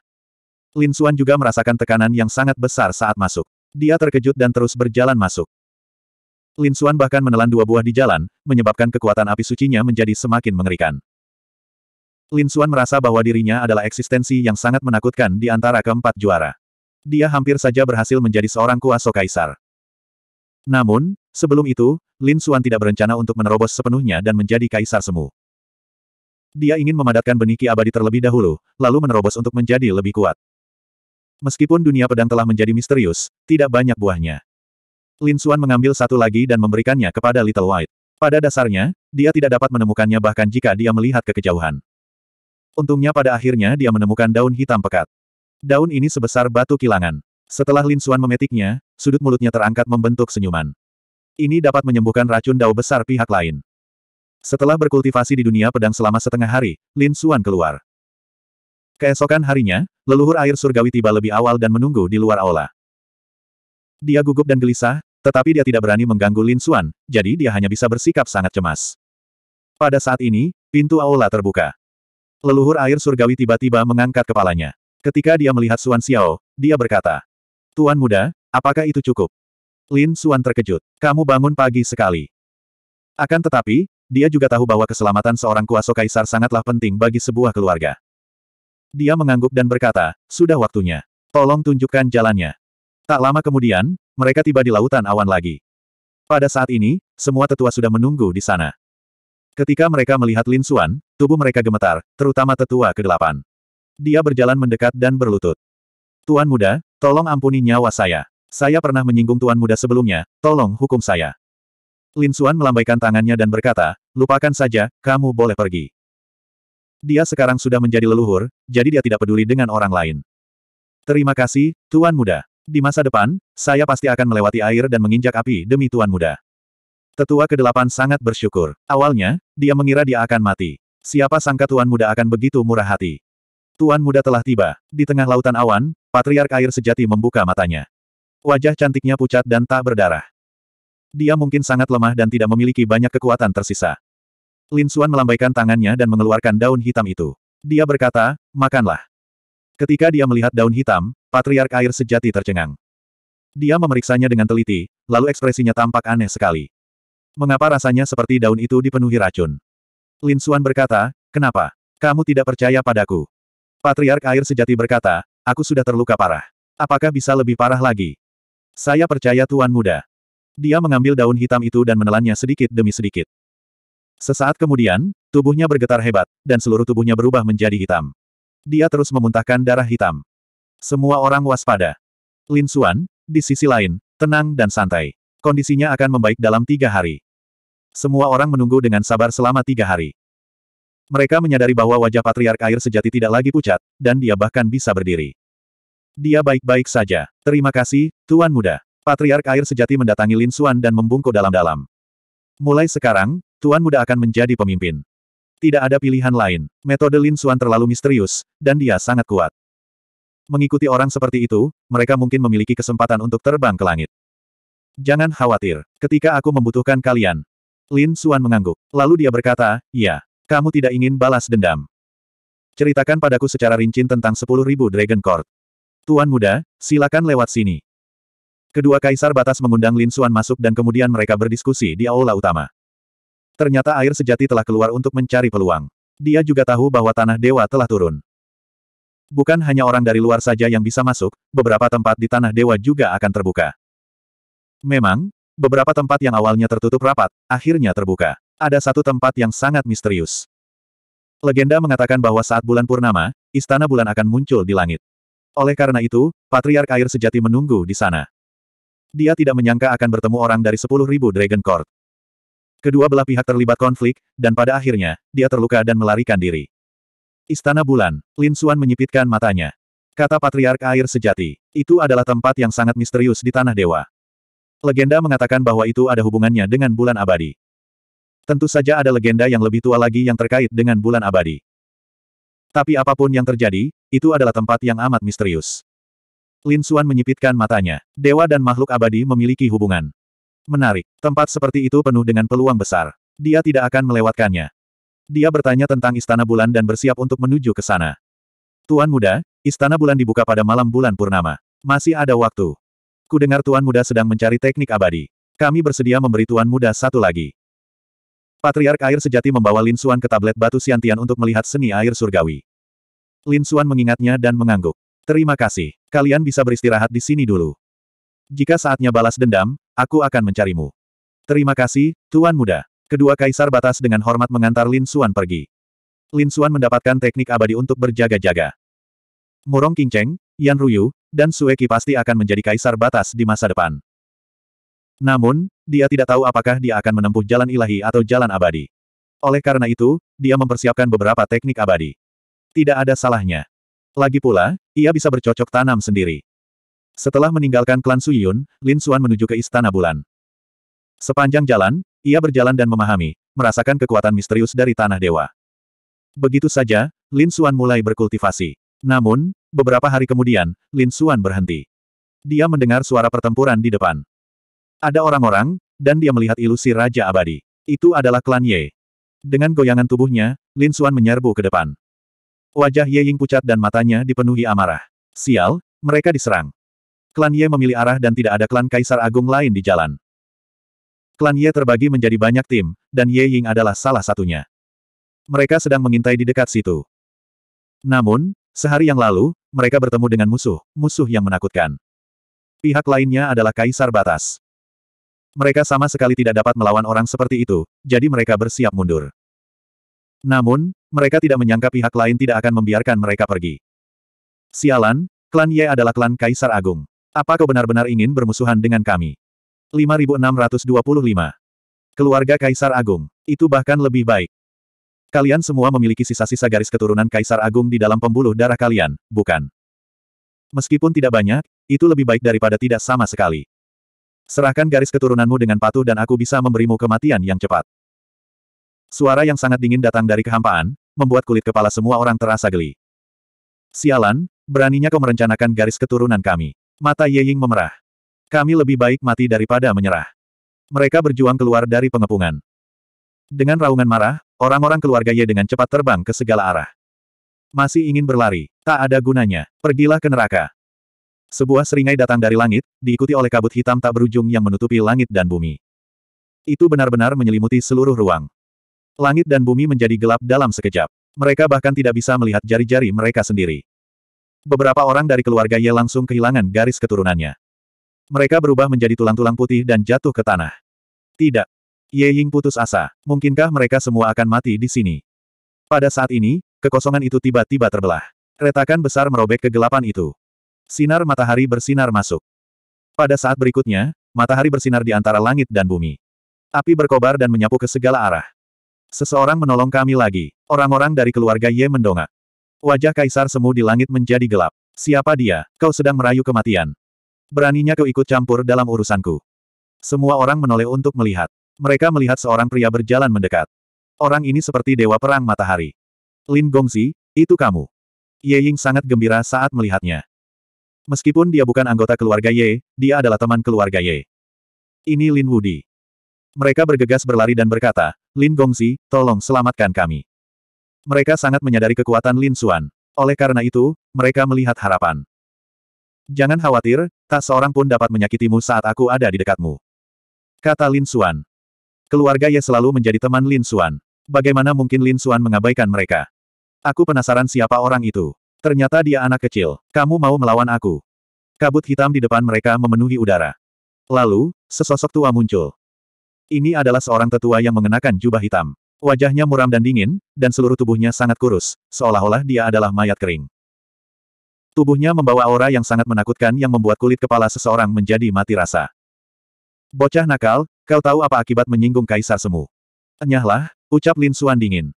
Lin Xuan juga merasakan tekanan yang sangat besar saat masuk. Dia terkejut dan terus berjalan masuk. Lin Xuan bahkan menelan dua buah di jalan, menyebabkan kekuatan api sucinya menjadi semakin mengerikan. Lin Xuan merasa bahwa dirinya adalah eksistensi yang sangat menakutkan di antara keempat juara. Dia hampir saja berhasil menjadi seorang kuasa kaisar. Namun, sebelum itu, Lin Xuan tidak berencana untuk menerobos sepenuhnya dan menjadi kaisar semu. Dia ingin memadatkan benih ki abadi terlebih dahulu, lalu menerobos untuk menjadi lebih kuat. Meskipun dunia pedang telah menjadi misterius, tidak banyak buahnya. Lin Suan mengambil satu lagi dan memberikannya kepada Little White. Pada dasarnya, dia tidak dapat menemukannya bahkan jika dia melihat ke kejauhan. Untungnya pada akhirnya dia menemukan daun hitam pekat. Daun ini sebesar batu kilangan. Setelah Lin Suan memetiknya, sudut mulutnya terangkat membentuk senyuman. Ini dapat menyembuhkan racun dao besar pihak lain. Setelah berkultivasi di dunia pedang selama setengah hari, Lin Suan keluar. Keesokan harinya, leluhur air surgawi tiba lebih awal dan menunggu di luar aula. Dia gugup dan gelisah, tetapi dia tidak berani mengganggu Lin Suan, jadi dia hanya bisa bersikap sangat cemas. Pada saat ini, pintu aula terbuka. Leluhur air surgawi tiba-tiba mengangkat kepalanya. Ketika dia melihat Suan Xiao, dia berkata, Tuan muda, apakah itu cukup? Lin Suan terkejut. Kamu bangun pagi sekali. Akan tetapi, dia juga tahu bahwa keselamatan seorang kuasa kaisar sangatlah penting bagi sebuah keluarga. Dia mengangguk dan berkata, sudah waktunya. Tolong tunjukkan jalannya. Tak lama kemudian, mereka tiba di lautan awan lagi. Pada saat ini, semua tetua sudah menunggu di sana. Ketika mereka melihat Lin Suan, tubuh mereka gemetar, terutama tetua ke-8. Dia berjalan mendekat dan berlutut. Tuan muda, tolong ampuni nyawa saya. Saya pernah menyinggung tuan muda sebelumnya, tolong hukum saya. Lin Suan melambaikan tangannya dan berkata, Lupakan saja, kamu boleh pergi. Dia sekarang sudah menjadi leluhur, jadi dia tidak peduli dengan orang lain. Terima kasih, Tuan Muda. Di masa depan, saya pasti akan melewati air dan menginjak api demi Tuan Muda. Tetua ke-8 sangat bersyukur. Awalnya, dia mengira dia akan mati. Siapa sangka Tuan Muda akan begitu murah hati. Tuan Muda telah tiba. Di tengah lautan awan, Patriark Air Sejati membuka matanya. Wajah cantiknya pucat dan tak berdarah. Dia mungkin sangat lemah dan tidak memiliki banyak kekuatan tersisa. Lin Xuan melambaikan tangannya dan mengeluarkan daun hitam itu. Dia berkata, makanlah. Ketika dia melihat daun hitam, Patriark Air Sejati tercengang. Dia memeriksanya dengan teliti, lalu ekspresinya tampak aneh sekali. Mengapa rasanya seperti daun itu dipenuhi racun? Lin Xuan berkata, kenapa? Kamu tidak percaya padaku. Patriark Air Sejati berkata, aku sudah terluka parah. Apakah bisa lebih parah lagi? Saya percaya Tuan Muda. Dia mengambil daun hitam itu dan menelannya sedikit demi sedikit. Sesaat kemudian, tubuhnya bergetar hebat, dan seluruh tubuhnya berubah menjadi hitam. Dia terus memuntahkan darah hitam. Semua orang waspada. Lin Xuan, di sisi lain, tenang dan santai. Kondisinya akan membaik dalam tiga hari. Semua orang menunggu dengan sabar selama tiga hari. Mereka menyadari bahwa wajah Patriark Air sejati tidak lagi pucat, dan dia bahkan bisa berdiri. Dia baik-baik saja. Terima kasih, Tuan Muda. Patriark Air Sejati mendatangi Lin Xuan dan membungkuk dalam-dalam. Mulai sekarang, Tuan Muda akan menjadi pemimpin. Tidak ada pilihan lain. Metode Lin Xuan terlalu misterius, dan dia sangat kuat. Mengikuti orang seperti itu, mereka mungkin memiliki kesempatan untuk terbang ke langit. Jangan khawatir. Ketika aku membutuhkan kalian. Lin Xuan mengangguk. Lalu dia berkata, Ya, kamu tidak ingin balas dendam. Ceritakan padaku secara rinci tentang 10.000 Dragon Court. Tuan muda, silakan lewat sini. Kedua kaisar batas mengundang Lin Xuan masuk dan kemudian mereka berdiskusi di aula utama. Ternyata air sejati telah keluar untuk mencari peluang. Dia juga tahu bahwa tanah dewa telah turun. Bukan hanya orang dari luar saja yang bisa masuk, beberapa tempat di tanah dewa juga akan terbuka. Memang, beberapa tempat yang awalnya tertutup rapat, akhirnya terbuka. Ada satu tempat yang sangat misterius. Legenda mengatakan bahwa saat bulan purnama, istana bulan akan muncul di langit. Oleh karena itu, Patriark Air Sejati menunggu di sana. Dia tidak menyangka akan bertemu orang dari sepuluh ribu Dragon Court. Kedua belah pihak terlibat konflik, dan pada akhirnya, dia terluka dan melarikan diri. Istana Bulan, Lin Xuan menyipitkan matanya. Kata Patriark Air Sejati, itu adalah tempat yang sangat misterius di Tanah Dewa. Legenda mengatakan bahwa itu ada hubungannya dengan Bulan Abadi. Tentu saja ada legenda yang lebih tua lagi yang terkait dengan Bulan Abadi. Tapi apapun yang terjadi, itu adalah tempat yang amat misterius. Lin Xuan menyipitkan matanya. Dewa dan makhluk abadi memiliki hubungan. Menarik. Tempat seperti itu penuh dengan peluang besar. Dia tidak akan melewatkannya. Dia bertanya tentang Istana Bulan dan bersiap untuk menuju ke sana. Tuan muda, Istana Bulan dibuka pada malam bulan purnama. Masih ada waktu. Kudengar Tuan muda sedang mencari teknik abadi. Kami bersedia memberi Tuan muda satu lagi. Patriark air sejati membawa Lin Xuan ke tablet batu siantian untuk melihat seni air surgawi. Lin Xuan mengingatnya dan mengangguk. Terima kasih. Kalian bisa beristirahat di sini dulu. Jika saatnya balas dendam, aku akan mencarimu. Terima kasih, Tuan Muda. Kedua kaisar batas dengan hormat mengantar Lin Suan pergi. Lin Suan mendapatkan teknik abadi untuk berjaga-jaga. Murong Qingcheng, Yan Ruyu, dan Sueki pasti akan menjadi kaisar batas di masa depan. Namun, dia tidak tahu apakah dia akan menempuh jalan ilahi atau jalan abadi. Oleh karena itu, dia mempersiapkan beberapa teknik abadi. Tidak ada salahnya. Lagi pula, ia bisa bercocok tanam sendiri. Setelah meninggalkan klan Suyun, Lin Suan menuju ke Istana Bulan. Sepanjang jalan, ia berjalan dan memahami, merasakan kekuatan misterius dari Tanah Dewa. Begitu saja, Lin Suan mulai berkultivasi. Namun, beberapa hari kemudian, Lin Suan berhenti. Dia mendengar suara pertempuran di depan. Ada orang-orang, dan dia melihat ilusi Raja Abadi. Itu adalah klan Ye. Dengan goyangan tubuhnya, Lin Suan menyerbu ke depan. Wajah Ye Ying pucat dan matanya dipenuhi amarah. Sial, mereka diserang. Klan Ye memilih arah dan tidak ada klan Kaisar Agung lain di jalan. Klan Ye terbagi menjadi banyak tim, dan Ye Ying adalah salah satunya. Mereka sedang mengintai di dekat situ. Namun, sehari yang lalu, mereka bertemu dengan musuh, musuh yang menakutkan. Pihak lainnya adalah Kaisar Batas. Mereka sama sekali tidak dapat melawan orang seperti itu, jadi mereka bersiap mundur. Namun, mereka tidak menyangka pihak lain tidak akan membiarkan mereka pergi. Sialan, klan Ye adalah klan Kaisar Agung. Apa kau benar-benar ingin bermusuhan dengan kami? 5625. Keluarga Kaisar Agung. Itu bahkan lebih baik. Kalian semua memiliki sisa-sisa garis keturunan Kaisar Agung di dalam pembuluh darah kalian, bukan? Meskipun tidak banyak, itu lebih baik daripada tidak sama sekali. Serahkan garis keturunanmu dengan patuh dan aku bisa memberimu kematian yang cepat. Suara yang sangat dingin datang dari kehampaan, membuat kulit kepala semua orang terasa geli. Sialan, beraninya kau merencanakan garis keturunan kami. Mata Ye Ying memerah. Kami lebih baik mati daripada menyerah. Mereka berjuang keluar dari pengepungan. Dengan raungan marah, orang-orang keluarga Ye dengan cepat terbang ke segala arah. Masih ingin berlari, tak ada gunanya, pergilah ke neraka. Sebuah seringai datang dari langit, diikuti oleh kabut hitam tak berujung yang menutupi langit dan bumi. Itu benar-benar menyelimuti seluruh ruang. Langit dan bumi menjadi gelap dalam sekejap. Mereka bahkan tidak bisa melihat jari-jari mereka sendiri. Beberapa orang dari keluarga Ye langsung kehilangan garis keturunannya. Mereka berubah menjadi tulang-tulang putih dan jatuh ke tanah. Tidak. Ye Ying putus asa. Mungkinkah mereka semua akan mati di sini? Pada saat ini, kekosongan itu tiba-tiba terbelah. Retakan besar merobek kegelapan itu. Sinar matahari bersinar masuk. Pada saat berikutnya, matahari bersinar di antara langit dan bumi. Api berkobar dan menyapu ke segala arah. Seseorang menolong kami lagi. Orang-orang dari keluarga Ye mendongak. Wajah kaisar semu di langit menjadi gelap. Siapa dia? Kau sedang merayu kematian. Beraninya kau ikut campur dalam urusanku. Semua orang menoleh untuk melihat. Mereka melihat seorang pria berjalan mendekat. Orang ini seperti dewa perang matahari. Lin Gongzi, itu kamu. Ye Ying sangat gembira saat melihatnya. Meskipun dia bukan anggota keluarga Ye, dia adalah teman keluarga Ye. Ini Lin Wudi. Mereka bergegas berlari dan berkata, Lin Gongzi, tolong selamatkan kami. Mereka sangat menyadari kekuatan Lin Xuan. Oleh karena itu, mereka melihat harapan. Jangan khawatir, tak seorang pun dapat menyakitimu saat aku ada di dekatmu. Kata Lin Xuan. Keluarga Ye selalu menjadi teman Lin Xuan. Bagaimana mungkin Lin Xuan mengabaikan mereka? Aku penasaran siapa orang itu. Ternyata dia anak kecil. Kamu mau melawan aku. Kabut hitam di depan mereka memenuhi udara. Lalu, sesosok tua muncul. Ini adalah seorang tetua yang mengenakan jubah hitam. Wajahnya muram dan dingin, dan seluruh tubuhnya sangat kurus, seolah-olah dia adalah mayat kering. Tubuhnya membawa aura yang sangat menakutkan yang membuat kulit kepala seseorang menjadi mati rasa. Bocah nakal, kau tahu apa akibat menyinggung kaisar semu. Enyahlah, ucap Lin Suan dingin.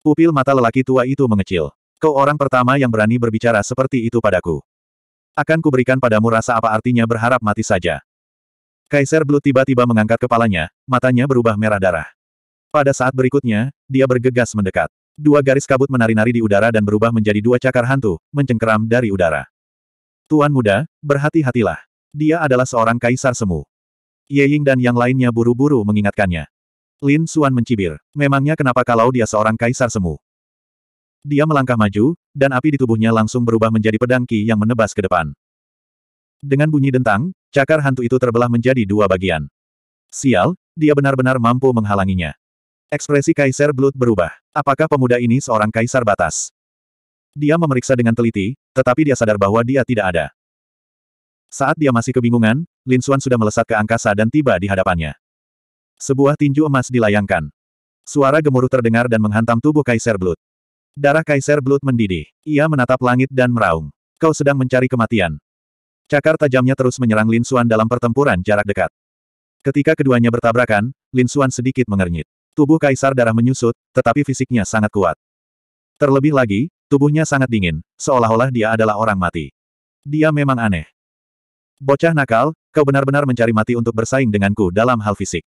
Pupil mata lelaki tua itu mengecil. Kau orang pertama yang berani berbicara seperti itu padaku. Akan kuberikan padamu rasa apa artinya berharap mati saja. Kaisar Blue tiba-tiba mengangkat kepalanya, matanya berubah merah darah. Pada saat berikutnya, dia bergegas mendekat. Dua garis kabut menari-nari di udara dan berubah menjadi dua cakar hantu, mencengkeram dari udara. Tuan muda, berhati-hatilah. Dia adalah seorang kaisar semu. Ye Ying dan yang lainnya buru-buru mengingatkannya. Lin Suan mencibir. Memangnya kenapa kalau dia seorang kaisar semu? Dia melangkah maju, dan api di tubuhnya langsung berubah menjadi pedang ki yang menebas ke depan. Dengan bunyi dentang, cakar hantu itu terbelah menjadi dua bagian. Sial, dia benar-benar mampu menghalanginya. Ekspresi Kaisar Blood berubah. Apakah pemuda ini seorang kaisar batas? Dia memeriksa dengan teliti, tetapi dia sadar bahwa dia tidak ada. Saat dia masih kebingungan, Lin Xuan sudah melesat ke angkasa dan tiba di hadapannya. Sebuah tinju emas dilayangkan. Suara gemuruh terdengar dan menghantam tubuh Kaisar Blood. Darah Kaisar Blood mendidih. Ia menatap langit dan meraung. Kau sedang mencari kematian. Cakar tajamnya terus menyerang Lin Xuan dalam pertempuran jarak dekat. Ketika keduanya bertabrakan, Lin Xuan sedikit mengernyit. Tubuh kaisar darah menyusut, tetapi fisiknya sangat kuat. Terlebih lagi, tubuhnya sangat dingin, seolah-olah dia adalah orang mati. Dia memang aneh. Bocah nakal, kau benar-benar mencari mati untuk bersaing denganku dalam hal fisik.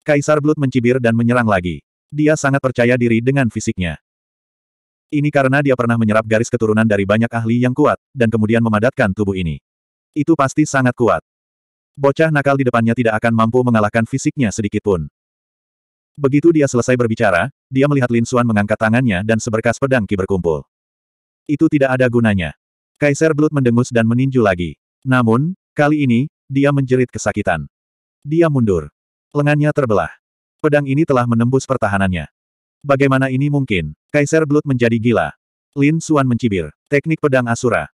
Kaisar Blood mencibir dan menyerang lagi. Dia sangat percaya diri dengan fisiknya. Ini karena dia pernah menyerap garis keturunan dari banyak ahli yang kuat, dan kemudian memadatkan tubuh ini. Itu pasti sangat kuat. Bocah nakal di depannya tidak akan mampu mengalahkan fisiknya sedikit pun. Begitu dia selesai berbicara, dia melihat Lin Suan mengangkat tangannya dan seberkas pedang ki berkumpul. Itu tidak ada gunanya. Kaisar Blood mendengus dan meninju lagi. Namun, kali ini, dia menjerit kesakitan. Dia mundur. Lengannya terbelah. Pedang ini telah menembus pertahanannya. Bagaimana ini mungkin? Kaisar Blood menjadi gila. Lin Suan mencibir. Teknik pedang Asura.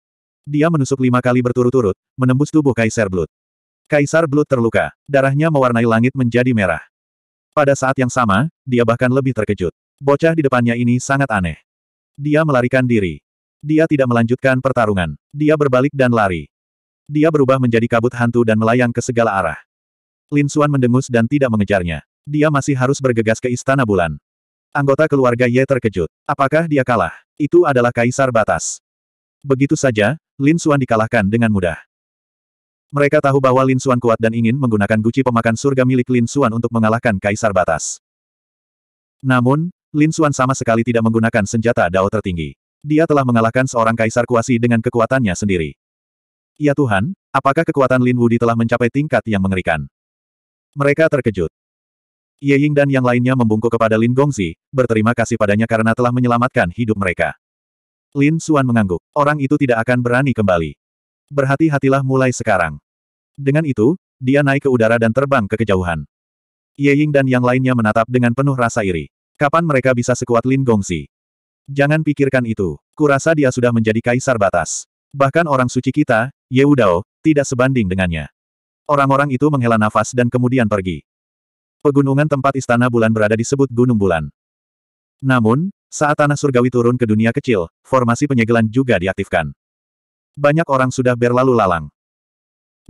Dia menusuk lima kali berturut-turut, menembus tubuh Kaisar Blood. Kaisar Blood terluka, darahnya mewarnai langit menjadi merah. Pada saat yang sama, dia bahkan lebih terkejut. Bocah di depannya ini sangat aneh. Dia melarikan diri. Dia tidak melanjutkan pertarungan. Dia berbalik dan lari. Dia berubah menjadi kabut hantu dan melayang ke segala arah. Lin Xuan mendengus dan tidak mengejarnya. Dia masih harus bergegas ke Istana Bulan. Anggota keluarga Ye terkejut. Apakah dia kalah? Itu adalah Kaisar Batas. Begitu saja, Lin Xuan dikalahkan dengan mudah. Mereka tahu bahwa Lin Xuan kuat dan ingin menggunakan guci pemakan surga milik Lin Xuan untuk mengalahkan Kaisar Batas. Namun, Lin Xuan sama sekali tidak menggunakan senjata dao tertinggi. Dia telah mengalahkan seorang Kaisar Kuasi dengan kekuatannya sendiri. Ya Tuhan, apakah kekuatan Lin Wudi telah mencapai tingkat yang mengerikan? Mereka terkejut. Ye Ying dan yang lainnya membungkuk kepada Lin Gongzi, berterima kasih padanya karena telah menyelamatkan hidup mereka. Lin Suan mengangguk. Orang itu tidak akan berani kembali. Berhati-hatilah mulai sekarang. Dengan itu, dia naik ke udara dan terbang ke kejauhan. Ye Ying dan yang lainnya menatap dengan penuh rasa iri. Kapan mereka bisa sekuat Lin Gongsi? Jangan pikirkan itu. Kurasa dia sudah menjadi kaisar batas. Bahkan orang suci kita, Ye Udao, tidak sebanding dengannya. Orang-orang itu menghela nafas dan kemudian pergi. Pegunungan tempat istana bulan berada disebut Gunung Bulan. Namun, saat tanah surgawi turun ke dunia kecil, formasi penyegelan juga diaktifkan. Banyak orang sudah berlalu lalang.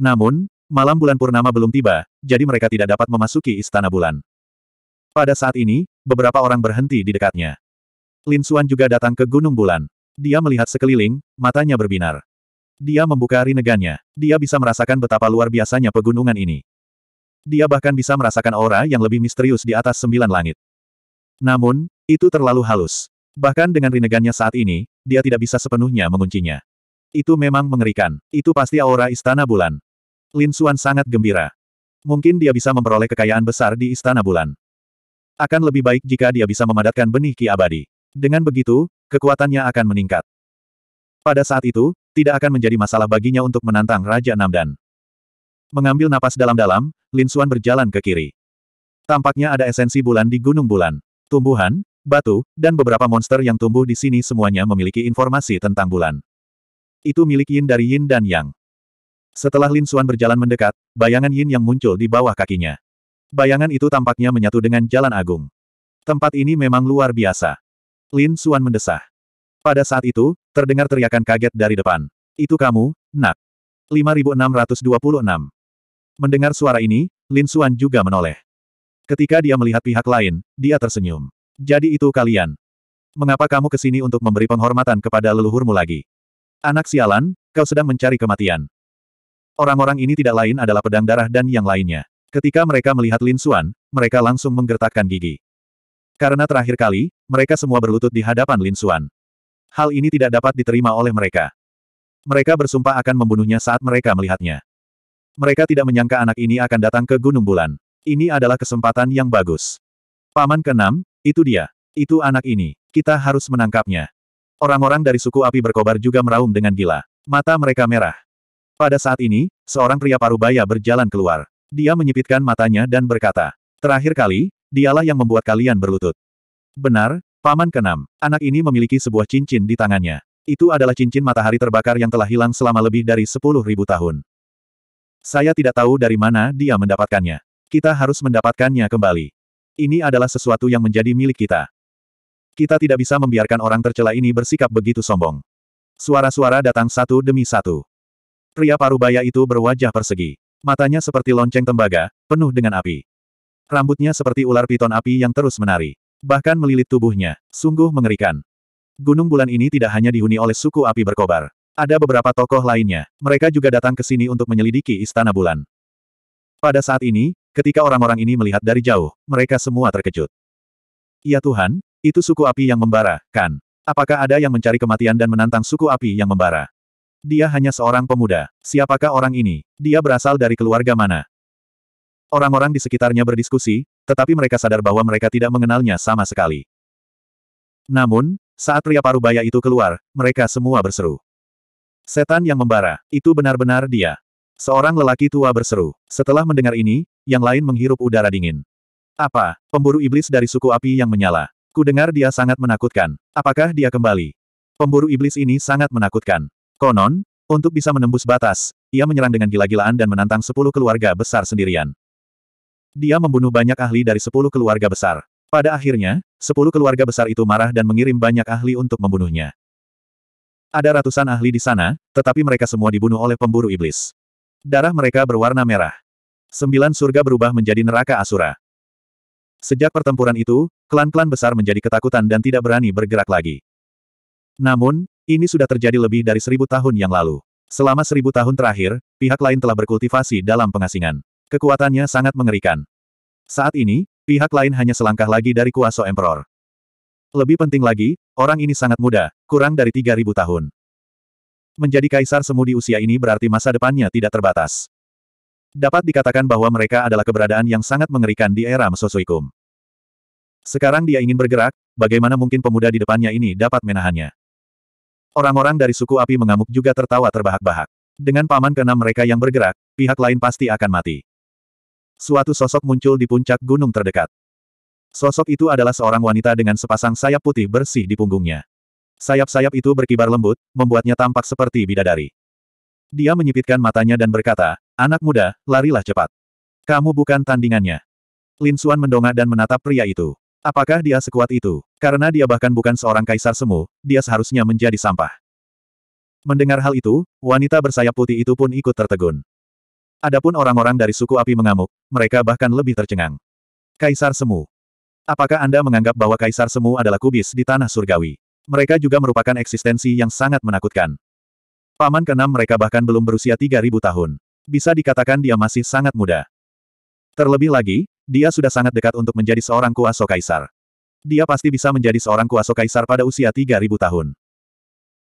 Namun, malam bulan purnama belum tiba, jadi mereka tidak dapat memasuki istana bulan. Pada saat ini, beberapa orang berhenti di dekatnya. Lin Xuan juga datang ke Gunung Bulan. Dia melihat sekeliling, matanya berbinar. Dia membuka rinegannya. Dia bisa merasakan betapa luar biasanya pegunungan ini. Dia bahkan bisa merasakan aura yang lebih misterius di atas sembilan langit. Namun, itu terlalu halus. Bahkan dengan rinegannya saat ini, dia tidak bisa sepenuhnya menguncinya. Itu memang mengerikan. Itu pasti aura Istana Bulan. Lin Xuan sangat gembira. Mungkin dia bisa memperoleh kekayaan besar di Istana Bulan. Akan lebih baik jika dia bisa memadatkan benih Ki Abadi. Dengan begitu, kekuatannya akan meningkat. Pada saat itu, tidak akan menjadi masalah baginya untuk menantang Raja Namdan. Mengambil napas dalam-dalam, Lin Xuan berjalan ke kiri. Tampaknya ada esensi bulan di Gunung Bulan. Tumbuhan, batu, dan beberapa monster yang tumbuh di sini semuanya memiliki informasi tentang bulan. Itu milik Yin dari Yin dan Yang. Setelah Lin Xuan berjalan mendekat, bayangan Yin yang muncul di bawah kakinya. Bayangan itu tampaknya menyatu dengan Jalan Agung. Tempat ini memang luar biasa. Lin Xuan mendesah. Pada saat itu, terdengar teriakan kaget dari depan. Itu kamu, nak. 5626. Mendengar suara ini, Lin Xuan juga menoleh. Ketika dia melihat pihak lain, dia tersenyum. Jadi itu kalian. Mengapa kamu ke sini untuk memberi penghormatan kepada leluhurmu lagi? Anak sialan, kau sedang mencari kematian. Orang-orang ini tidak lain adalah pedang darah dan yang lainnya. Ketika mereka melihat Lin Xuan, mereka langsung menggertakkan gigi. Karena terakhir kali, mereka semua berlutut di hadapan Lin Xuan. Hal ini tidak dapat diterima oleh mereka. Mereka bersumpah akan membunuhnya saat mereka melihatnya. Mereka tidak menyangka anak ini akan datang ke Gunung Bulan. Ini adalah kesempatan yang bagus. Paman keenam, itu dia. Itu anak ini. Kita harus menangkapnya. Orang-orang dari suku api berkobar juga meraung dengan gila. Mata mereka merah. Pada saat ini, seorang pria parubaya berjalan keluar. Dia menyipitkan matanya dan berkata, Terakhir kali, dialah yang membuat kalian berlutut. Benar, Paman keenam, anak ini memiliki sebuah cincin di tangannya. Itu adalah cincin matahari terbakar yang telah hilang selama lebih dari sepuluh ribu tahun. Saya tidak tahu dari mana dia mendapatkannya. Kita harus mendapatkannya kembali. Ini adalah sesuatu yang menjadi milik kita. Kita tidak bisa membiarkan orang tercela ini bersikap begitu sombong. Suara-suara datang satu demi satu. Pria parubaya itu berwajah persegi. Matanya seperti lonceng tembaga, penuh dengan api. Rambutnya seperti ular piton api yang terus menari. Bahkan melilit tubuhnya, sungguh mengerikan. Gunung bulan ini tidak hanya dihuni oleh suku api berkobar. Ada beberapa tokoh lainnya. Mereka juga datang ke sini untuk menyelidiki Istana Bulan. Pada saat ini, Ketika orang-orang ini melihat dari jauh, mereka semua terkejut. Ya Tuhan, itu suku api yang membara, kan? Apakah ada yang mencari kematian dan menantang suku api yang membara? Dia hanya seorang pemuda. Siapakah orang ini? Dia berasal dari keluarga mana? Orang-orang di sekitarnya berdiskusi, tetapi mereka sadar bahwa mereka tidak mengenalnya sama sekali. Namun, saat pria parubaya itu keluar, mereka semua berseru. Setan yang membara, itu benar-benar dia. Seorang lelaki tua berseru. Setelah mendengar ini, yang lain menghirup udara dingin. Apa? Pemburu iblis dari suku api yang menyala. Ku dengar dia sangat menakutkan. Apakah dia kembali? Pemburu iblis ini sangat menakutkan. Konon, untuk bisa menembus batas, ia menyerang dengan gila-gilaan dan menantang sepuluh keluarga besar sendirian. Dia membunuh banyak ahli dari sepuluh keluarga besar. Pada akhirnya, sepuluh keluarga besar itu marah dan mengirim banyak ahli untuk membunuhnya. Ada ratusan ahli di sana, tetapi mereka semua dibunuh oleh pemburu iblis. Darah mereka berwarna merah. Sembilan surga berubah menjadi neraka Asura. Sejak pertempuran itu, klan-klan besar menjadi ketakutan dan tidak berani bergerak lagi. Namun, ini sudah terjadi lebih dari seribu tahun yang lalu. Selama seribu tahun terakhir, pihak lain telah berkultivasi dalam pengasingan. Kekuatannya sangat mengerikan. Saat ini, pihak lain hanya selangkah lagi dari kuasa Emperor. Lebih penting lagi, orang ini sangat muda, kurang dari tiga ribu tahun. Menjadi kaisar semu di usia ini berarti masa depannya tidak terbatas. Dapat dikatakan bahwa mereka adalah keberadaan yang sangat mengerikan di era Mesosuikum. Sekarang dia ingin bergerak, bagaimana mungkin pemuda di depannya ini dapat menahannya? Orang-orang dari suku api mengamuk juga tertawa terbahak-bahak. Dengan paman keenam mereka yang bergerak, pihak lain pasti akan mati. Suatu sosok muncul di puncak gunung terdekat. Sosok itu adalah seorang wanita dengan sepasang sayap putih bersih di punggungnya. Sayap-sayap itu berkibar lembut, membuatnya tampak seperti bidadari. Dia menyipitkan matanya dan berkata, Anak muda, larilah cepat. Kamu bukan tandingannya. Lin Suan mendongak dan menatap pria itu. Apakah dia sekuat itu? Karena dia bahkan bukan seorang kaisar semu, dia seharusnya menjadi sampah. Mendengar hal itu, wanita bersayap putih itu pun ikut tertegun. Adapun orang-orang dari suku api mengamuk, mereka bahkan lebih tercengang. Kaisar Semu. Apakah Anda menganggap bahwa Kaisar Semu adalah kubis di tanah surgawi? Mereka juga merupakan eksistensi yang sangat menakutkan. Paman keenam mereka bahkan belum berusia 3.000 tahun. Bisa dikatakan dia masih sangat muda. Terlebih lagi, dia sudah sangat dekat untuk menjadi seorang kuasa kaisar. Dia pasti bisa menjadi seorang kuasa kaisar pada usia 3.000 tahun.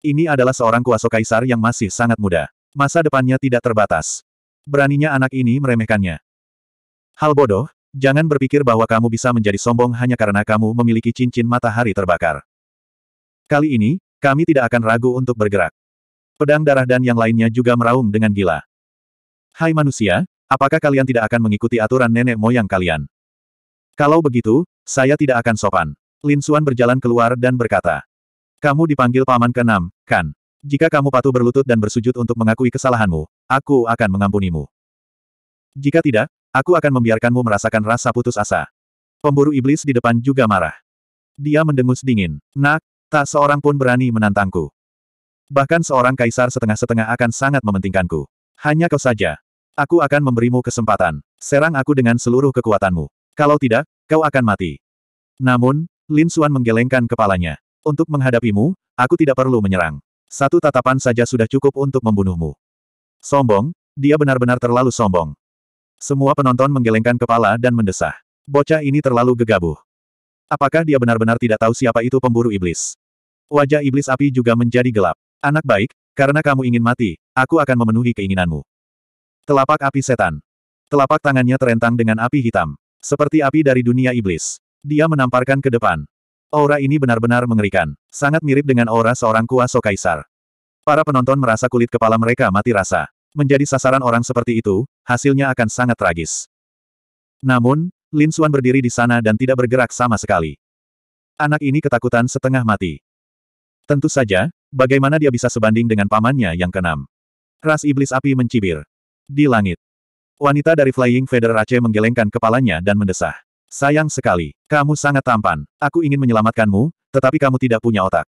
Ini adalah seorang kuasa kaisar yang masih sangat muda. Masa depannya tidak terbatas. Beraninya anak ini meremehkannya. Hal bodoh, jangan berpikir bahwa kamu bisa menjadi sombong hanya karena kamu memiliki cincin matahari terbakar. Kali ini, kami tidak akan ragu untuk bergerak. Pedang darah dan yang lainnya juga meraung dengan gila. Hai manusia, apakah kalian tidak akan mengikuti aturan nenek moyang kalian? Kalau begitu, saya tidak akan sopan. Lin Xuan berjalan keluar dan berkata. Kamu dipanggil paman keenam, kan? Jika kamu patuh berlutut dan bersujud untuk mengakui kesalahanmu, aku akan mengampunimu. Jika tidak, aku akan membiarkanmu merasakan rasa putus asa. Pemburu iblis di depan juga marah. Dia mendengus dingin. Nak, Tak seorang pun berani menantangku. Bahkan seorang kaisar setengah-setengah akan sangat mementingkanku. Hanya kau saja. Aku akan memberimu kesempatan. Serang aku dengan seluruh kekuatanmu. Kalau tidak, kau akan mati. Namun, Lin Xuan menggelengkan kepalanya. Untuk menghadapimu, aku tidak perlu menyerang. Satu tatapan saja sudah cukup untuk membunuhmu. Sombong, dia benar-benar terlalu sombong. Semua penonton menggelengkan kepala dan mendesah. Bocah ini terlalu gegabah. Apakah dia benar-benar tidak tahu siapa itu pemburu iblis? Wajah iblis api juga menjadi gelap. Anak baik, karena kamu ingin mati, aku akan memenuhi keinginanmu. Telapak api setan. Telapak tangannya terentang dengan api hitam. Seperti api dari dunia iblis. Dia menamparkan ke depan. Aura ini benar-benar mengerikan. Sangat mirip dengan aura seorang kuasa kaisar. Para penonton merasa kulit kepala mereka mati rasa. Menjadi sasaran orang seperti itu, hasilnya akan sangat tragis. Namun, Lin Xuan berdiri di sana dan tidak bergerak sama sekali. Anak ini ketakutan setengah mati. Tentu saja, bagaimana dia bisa sebanding dengan pamannya yang keenam. Ras iblis api mencibir. Di langit. Wanita dari Flying Feather Rache menggelengkan kepalanya dan mendesah. Sayang sekali, kamu sangat tampan. Aku ingin menyelamatkanmu, tetapi kamu tidak punya otak.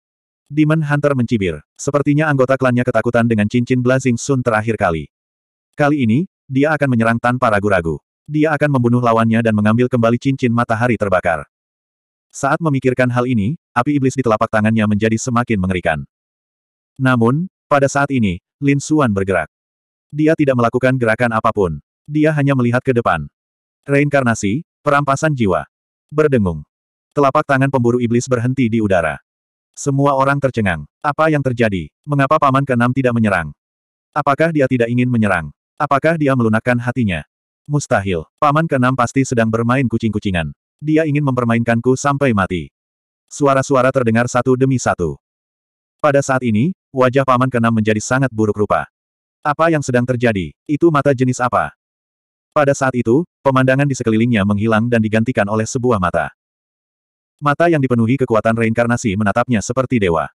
Demon Hunter mencibir. Sepertinya anggota klannya ketakutan dengan cincin Blazing Sun terakhir kali. Kali ini, dia akan menyerang tanpa ragu-ragu. Dia akan membunuh lawannya dan mengambil kembali cincin matahari terbakar. Saat memikirkan hal ini, api iblis di telapak tangannya menjadi semakin mengerikan. Namun, pada saat ini, Lin Suan bergerak. Dia tidak melakukan gerakan apapun. Dia hanya melihat ke depan. Reinkarnasi, perampasan jiwa. Berdengung. Telapak tangan pemburu iblis berhenti di udara. Semua orang tercengang. Apa yang terjadi? Mengapa Paman Keenam tidak menyerang? Apakah dia tidak ingin menyerang? Apakah dia melunakkan hatinya? Mustahil. Paman Keenam pasti sedang bermain kucing-kucingan. Dia ingin mempermainkanku sampai mati. Suara-suara terdengar satu demi satu. Pada saat ini, wajah paman keenam menjadi sangat buruk rupa. Apa yang sedang terjadi? Itu mata jenis apa? Pada saat itu, pemandangan di sekelilingnya menghilang dan digantikan oleh sebuah mata. Mata yang dipenuhi kekuatan reinkarnasi menatapnya seperti dewa.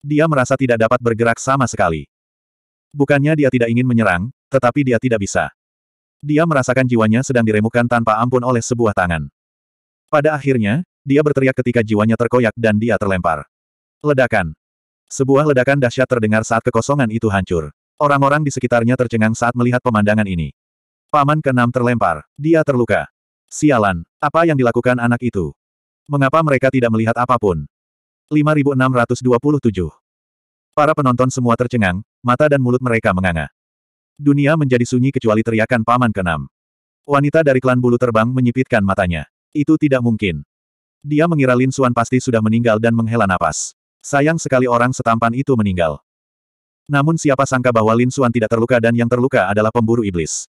Dia merasa tidak dapat bergerak sama sekali. Bukannya dia tidak ingin menyerang, tetapi dia tidak bisa. Dia merasakan jiwanya sedang diremukan tanpa ampun oleh sebuah tangan. Pada akhirnya, dia berteriak ketika jiwanya terkoyak dan dia terlempar. Ledakan. Sebuah ledakan dahsyat terdengar saat kekosongan itu hancur. Orang-orang di sekitarnya tercengang saat melihat pemandangan ini. Paman keenam terlempar. Dia terluka. Sialan, apa yang dilakukan anak itu? Mengapa mereka tidak melihat apapun? 5627. Para penonton semua tercengang, mata dan mulut mereka menganga. Dunia menjadi sunyi kecuali teriakan paman keenam. Wanita dari klan bulu terbang menyipitkan matanya. Itu tidak mungkin. Dia mengira Lin Xuan pasti sudah meninggal dan menghela napas. Sayang sekali orang setampan itu meninggal. Namun siapa sangka bahwa Lin Xuan tidak terluka dan yang terluka adalah pemburu iblis.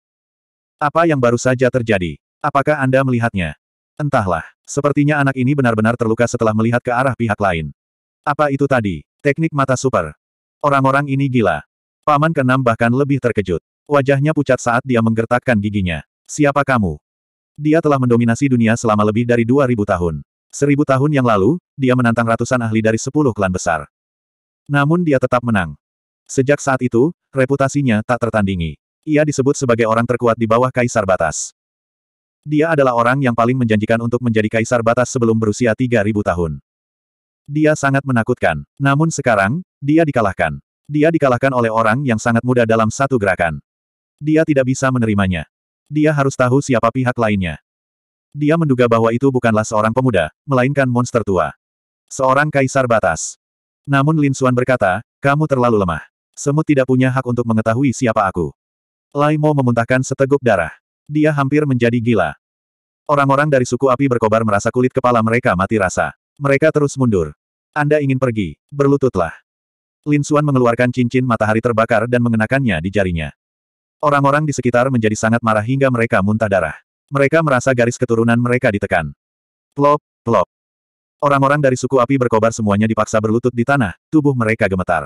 Apa yang baru saja terjadi? Apakah Anda melihatnya? Entahlah, sepertinya anak ini benar-benar terluka setelah melihat ke arah pihak lain. Apa itu tadi? Teknik mata super. Orang-orang ini gila. Paman keenam bahkan lebih terkejut. Wajahnya pucat saat dia menggertakkan giginya. Siapa kamu? Dia telah mendominasi dunia selama lebih dari 2000 tahun. Seribu tahun yang lalu, dia menantang ratusan ahli dari sepuluh klan besar. Namun dia tetap menang. Sejak saat itu, reputasinya tak tertandingi. Ia disebut sebagai orang terkuat di bawah Kaisar Batas. Dia adalah orang yang paling menjanjikan untuk menjadi Kaisar Batas sebelum berusia 3000 tahun. Dia sangat menakutkan. Namun sekarang, dia dikalahkan. Dia dikalahkan oleh orang yang sangat muda dalam satu gerakan. Dia tidak bisa menerimanya dia harus tahu siapa pihak lainnya. Dia menduga bahwa itu bukanlah seorang pemuda, melainkan monster tua. Seorang kaisar batas. Namun Lin Suan berkata, kamu terlalu lemah. Semut tidak punya hak untuk mengetahui siapa aku. Lai Mo memuntahkan seteguk darah. Dia hampir menjadi gila. Orang-orang dari suku api berkobar merasa kulit kepala mereka mati rasa. Mereka terus mundur. Anda ingin pergi, berlututlah. Lin Suan mengeluarkan cincin matahari terbakar dan mengenakannya di jarinya. Orang-orang di sekitar menjadi sangat marah hingga mereka muntah darah. Mereka merasa garis keturunan mereka ditekan. Plop, plop. Orang-orang dari suku api berkobar semuanya dipaksa berlutut di tanah, tubuh mereka gemetar.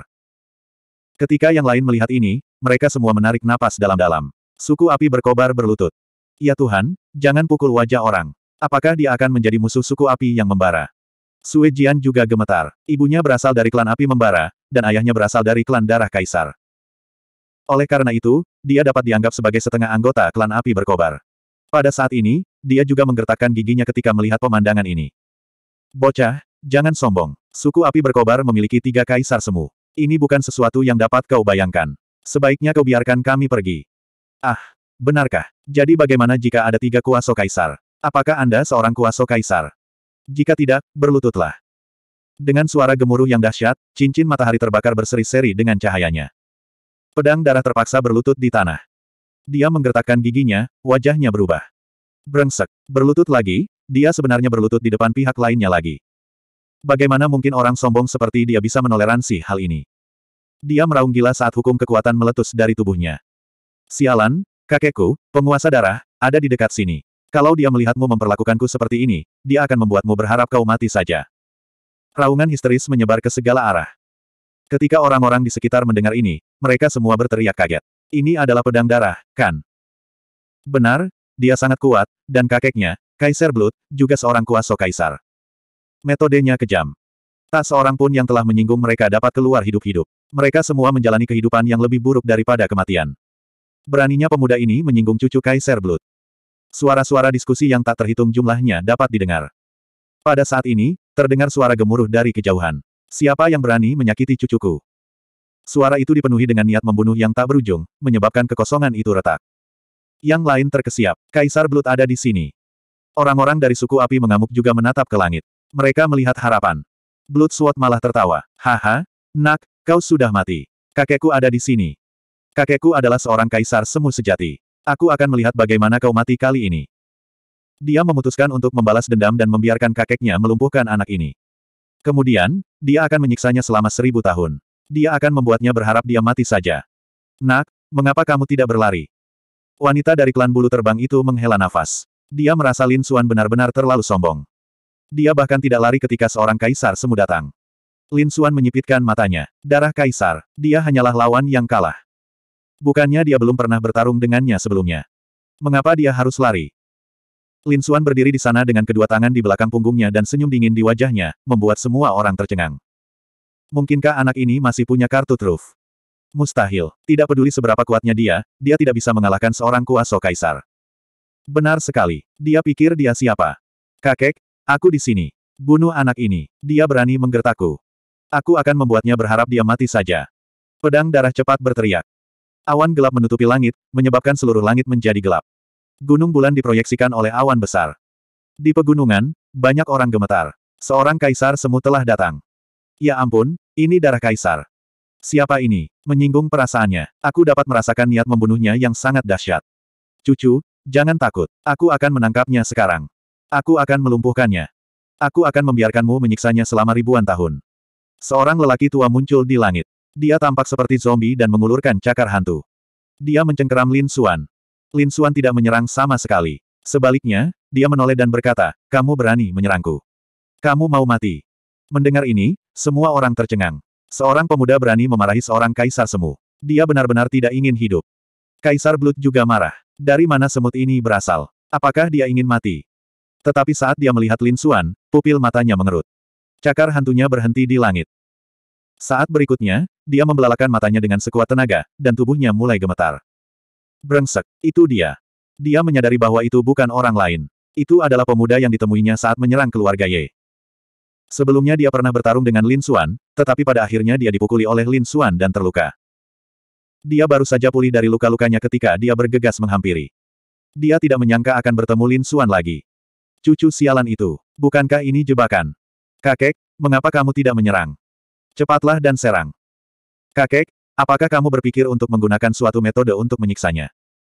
Ketika yang lain melihat ini, mereka semua menarik napas dalam-dalam. Suku api berkobar berlutut. Ya Tuhan, jangan pukul wajah orang. Apakah dia akan menjadi musuh suku api yang membara? Sue Jian juga gemetar. Ibunya berasal dari klan api membara, dan ayahnya berasal dari klan darah kaisar. Oleh karena itu, dia dapat dianggap sebagai setengah anggota klan api berkobar. Pada saat ini, dia juga menggertakkan giginya ketika melihat pemandangan ini. Bocah, jangan sombong. Suku api berkobar memiliki tiga kaisar semu. Ini bukan sesuatu yang dapat kau bayangkan. Sebaiknya kau biarkan kami pergi. Ah, benarkah? Jadi bagaimana jika ada tiga kuaso kaisar? Apakah Anda seorang kuaso kaisar? Jika tidak, berlututlah. Dengan suara gemuruh yang dahsyat, cincin matahari terbakar berseri-seri dengan cahayanya. Pedang darah terpaksa berlutut di tanah. Dia menggertakkan giginya, wajahnya berubah. Brengsek. Berlutut lagi, dia sebenarnya berlutut di depan pihak lainnya lagi. Bagaimana mungkin orang sombong seperti dia bisa menoleransi hal ini? Dia meraung gila saat hukum kekuatan meletus dari tubuhnya. Sialan, kakekku, penguasa darah, ada di dekat sini. Kalau dia melihatmu memperlakukanku seperti ini, dia akan membuatmu berharap kau mati saja. Raungan histeris menyebar ke segala arah. Ketika orang-orang di sekitar mendengar ini, mereka semua berteriak kaget. Ini adalah pedang darah, kan? Benar, dia sangat kuat, dan kakeknya, Kaiser Blood, juga seorang kuasa kaisar. Metodenya kejam. Tak seorang pun yang telah menyinggung mereka dapat keluar hidup-hidup. Mereka semua menjalani kehidupan yang lebih buruk daripada kematian. Beraninya pemuda ini menyinggung cucu Kaiser Blood. Suara-suara diskusi yang tak terhitung jumlahnya dapat didengar. Pada saat ini, terdengar suara gemuruh dari kejauhan. Siapa yang berani menyakiti cucuku? Suara itu dipenuhi dengan niat membunuh yang tak berujung, menyebabkan kekosongan itu retak. Yang lain terkesiap, Kaisar Blood ada di sini. Orang-orang dari suku api mengamuk juga menatap ke langit. Mereka melihat harapan. Blood Sword malah tertawa. Haha, nak, kau sudah mati. Kakekku ada di sini. Kakekku adalah seorang kaisar semu sejati. Aku akan melihat bagaimana kau mati kali ini. Dia memutuskan untuk membalas dendam dan membiarkan kakeknya melumpuhkan anak ini. Kemudian, dia akan menyiksanya selama seribu tahun. Dia akan membuatnya berharap dia mati saja. Nak, mengapa kamu tidak berlari? Wanita dari klan bulu terbang itu menghela nafas. Dia merasa Lin Suan benar-benar terlalu sombong. Dia bahkan tidak lari ketika seorang kaisar semu datang. Lin Suan menyipitkan matanya. Darah kaisar, dia hanyalah lawan yang kalah. Bukannya dia belum pernah bertarung dengannya sebelumnya. Mengapa dia harus lari? Lin Suan berdiri di sana dengan kedua tangan di belakang punggungnya dan senyum dingin di wajahnya, membuat semua orang tercengang. Mungkinkah anak ini masih punya kartu truf? Mustahil. Tidak peduli seberapa kuatnya dia, dia tidak bisa mengalahkan seorang kuasa kaisar. Benar sekali. Dia pikir dia siapa. Kakek, aku di sini. Bunuh anak ini. Dia berani menggertakku. Aku akan membuatnya berharap dia mati saja. Pedang darah cepat berteriak. Awan gelap menutupi langit, menyebabkan seluruh langit menjadi gelap. Gunung bulan diproyeksikan oleh awan besar. Di pegunungan, banyak orang gemetar. Seorang kaisar semu telah datang. Ya ampun, ini darah kaisar. Siapa ini? Menyinggung perasaannya. Aku dapat merasakan niat membunuhnya yang sangat dahsyat. Cucu, jangan takut. Aku akan menangkapnya sekarang. Aku akan melumpuhkannya. Aku akan membiarkanmu menyiksanya selama ribuan tahun. Seorang lelaki tua muncul di langit. Dia tampak seperti zombie dan mengulurkan cakar hantu. Dia mencengkeram Lin Suan. Lin Suan tidak menyerang sama sekali. Sebaliknya, dia menoleh dan berkata, kamu berani menyerangku. Kamu mau mati. Mendengar ini, semua orang tercengang. Seorang pemuda berani memarahi seorang kaisar semu. Dia benar-benar tidak ingin hidup. Kaisar Blut juga marah. Dari mana semut ini berasal? Apakah dia ingin mati? Tetapi saat dia melihat Lin Suan, pupil matanya mengerut. Cakar hantunya berhenti di langit. Saat berikutnya, dia membelalakan matanya dengan sekuat tenaga, dan tubuhnya mulai gemetar. Brengsek, itu dia. Dia menyadari bahwa itu bukan orang lain. Itu adalah pemuda yang ditemuinya saat menyerang keluarga Ye. Sebelumnya dia pernah bertarung dengan Lin Xuan, tetapi pada akhirnya dia dipukuli oleh Lin Xuan dan terluka. Dia baru saja pulih dari luka-lukanya ketika dia bergegas menghampiri. Dia tidak menyangka akan bertemu Lin Xuan lagi. Cucu sialan itu, bukankah ini jebakan? Kakek, mengapa kamu tidak menyerang? Cepatlah dan serang. Kakek, Apakah kamu berpikir untuk menggunakan suatu metode untuk menyiksanya?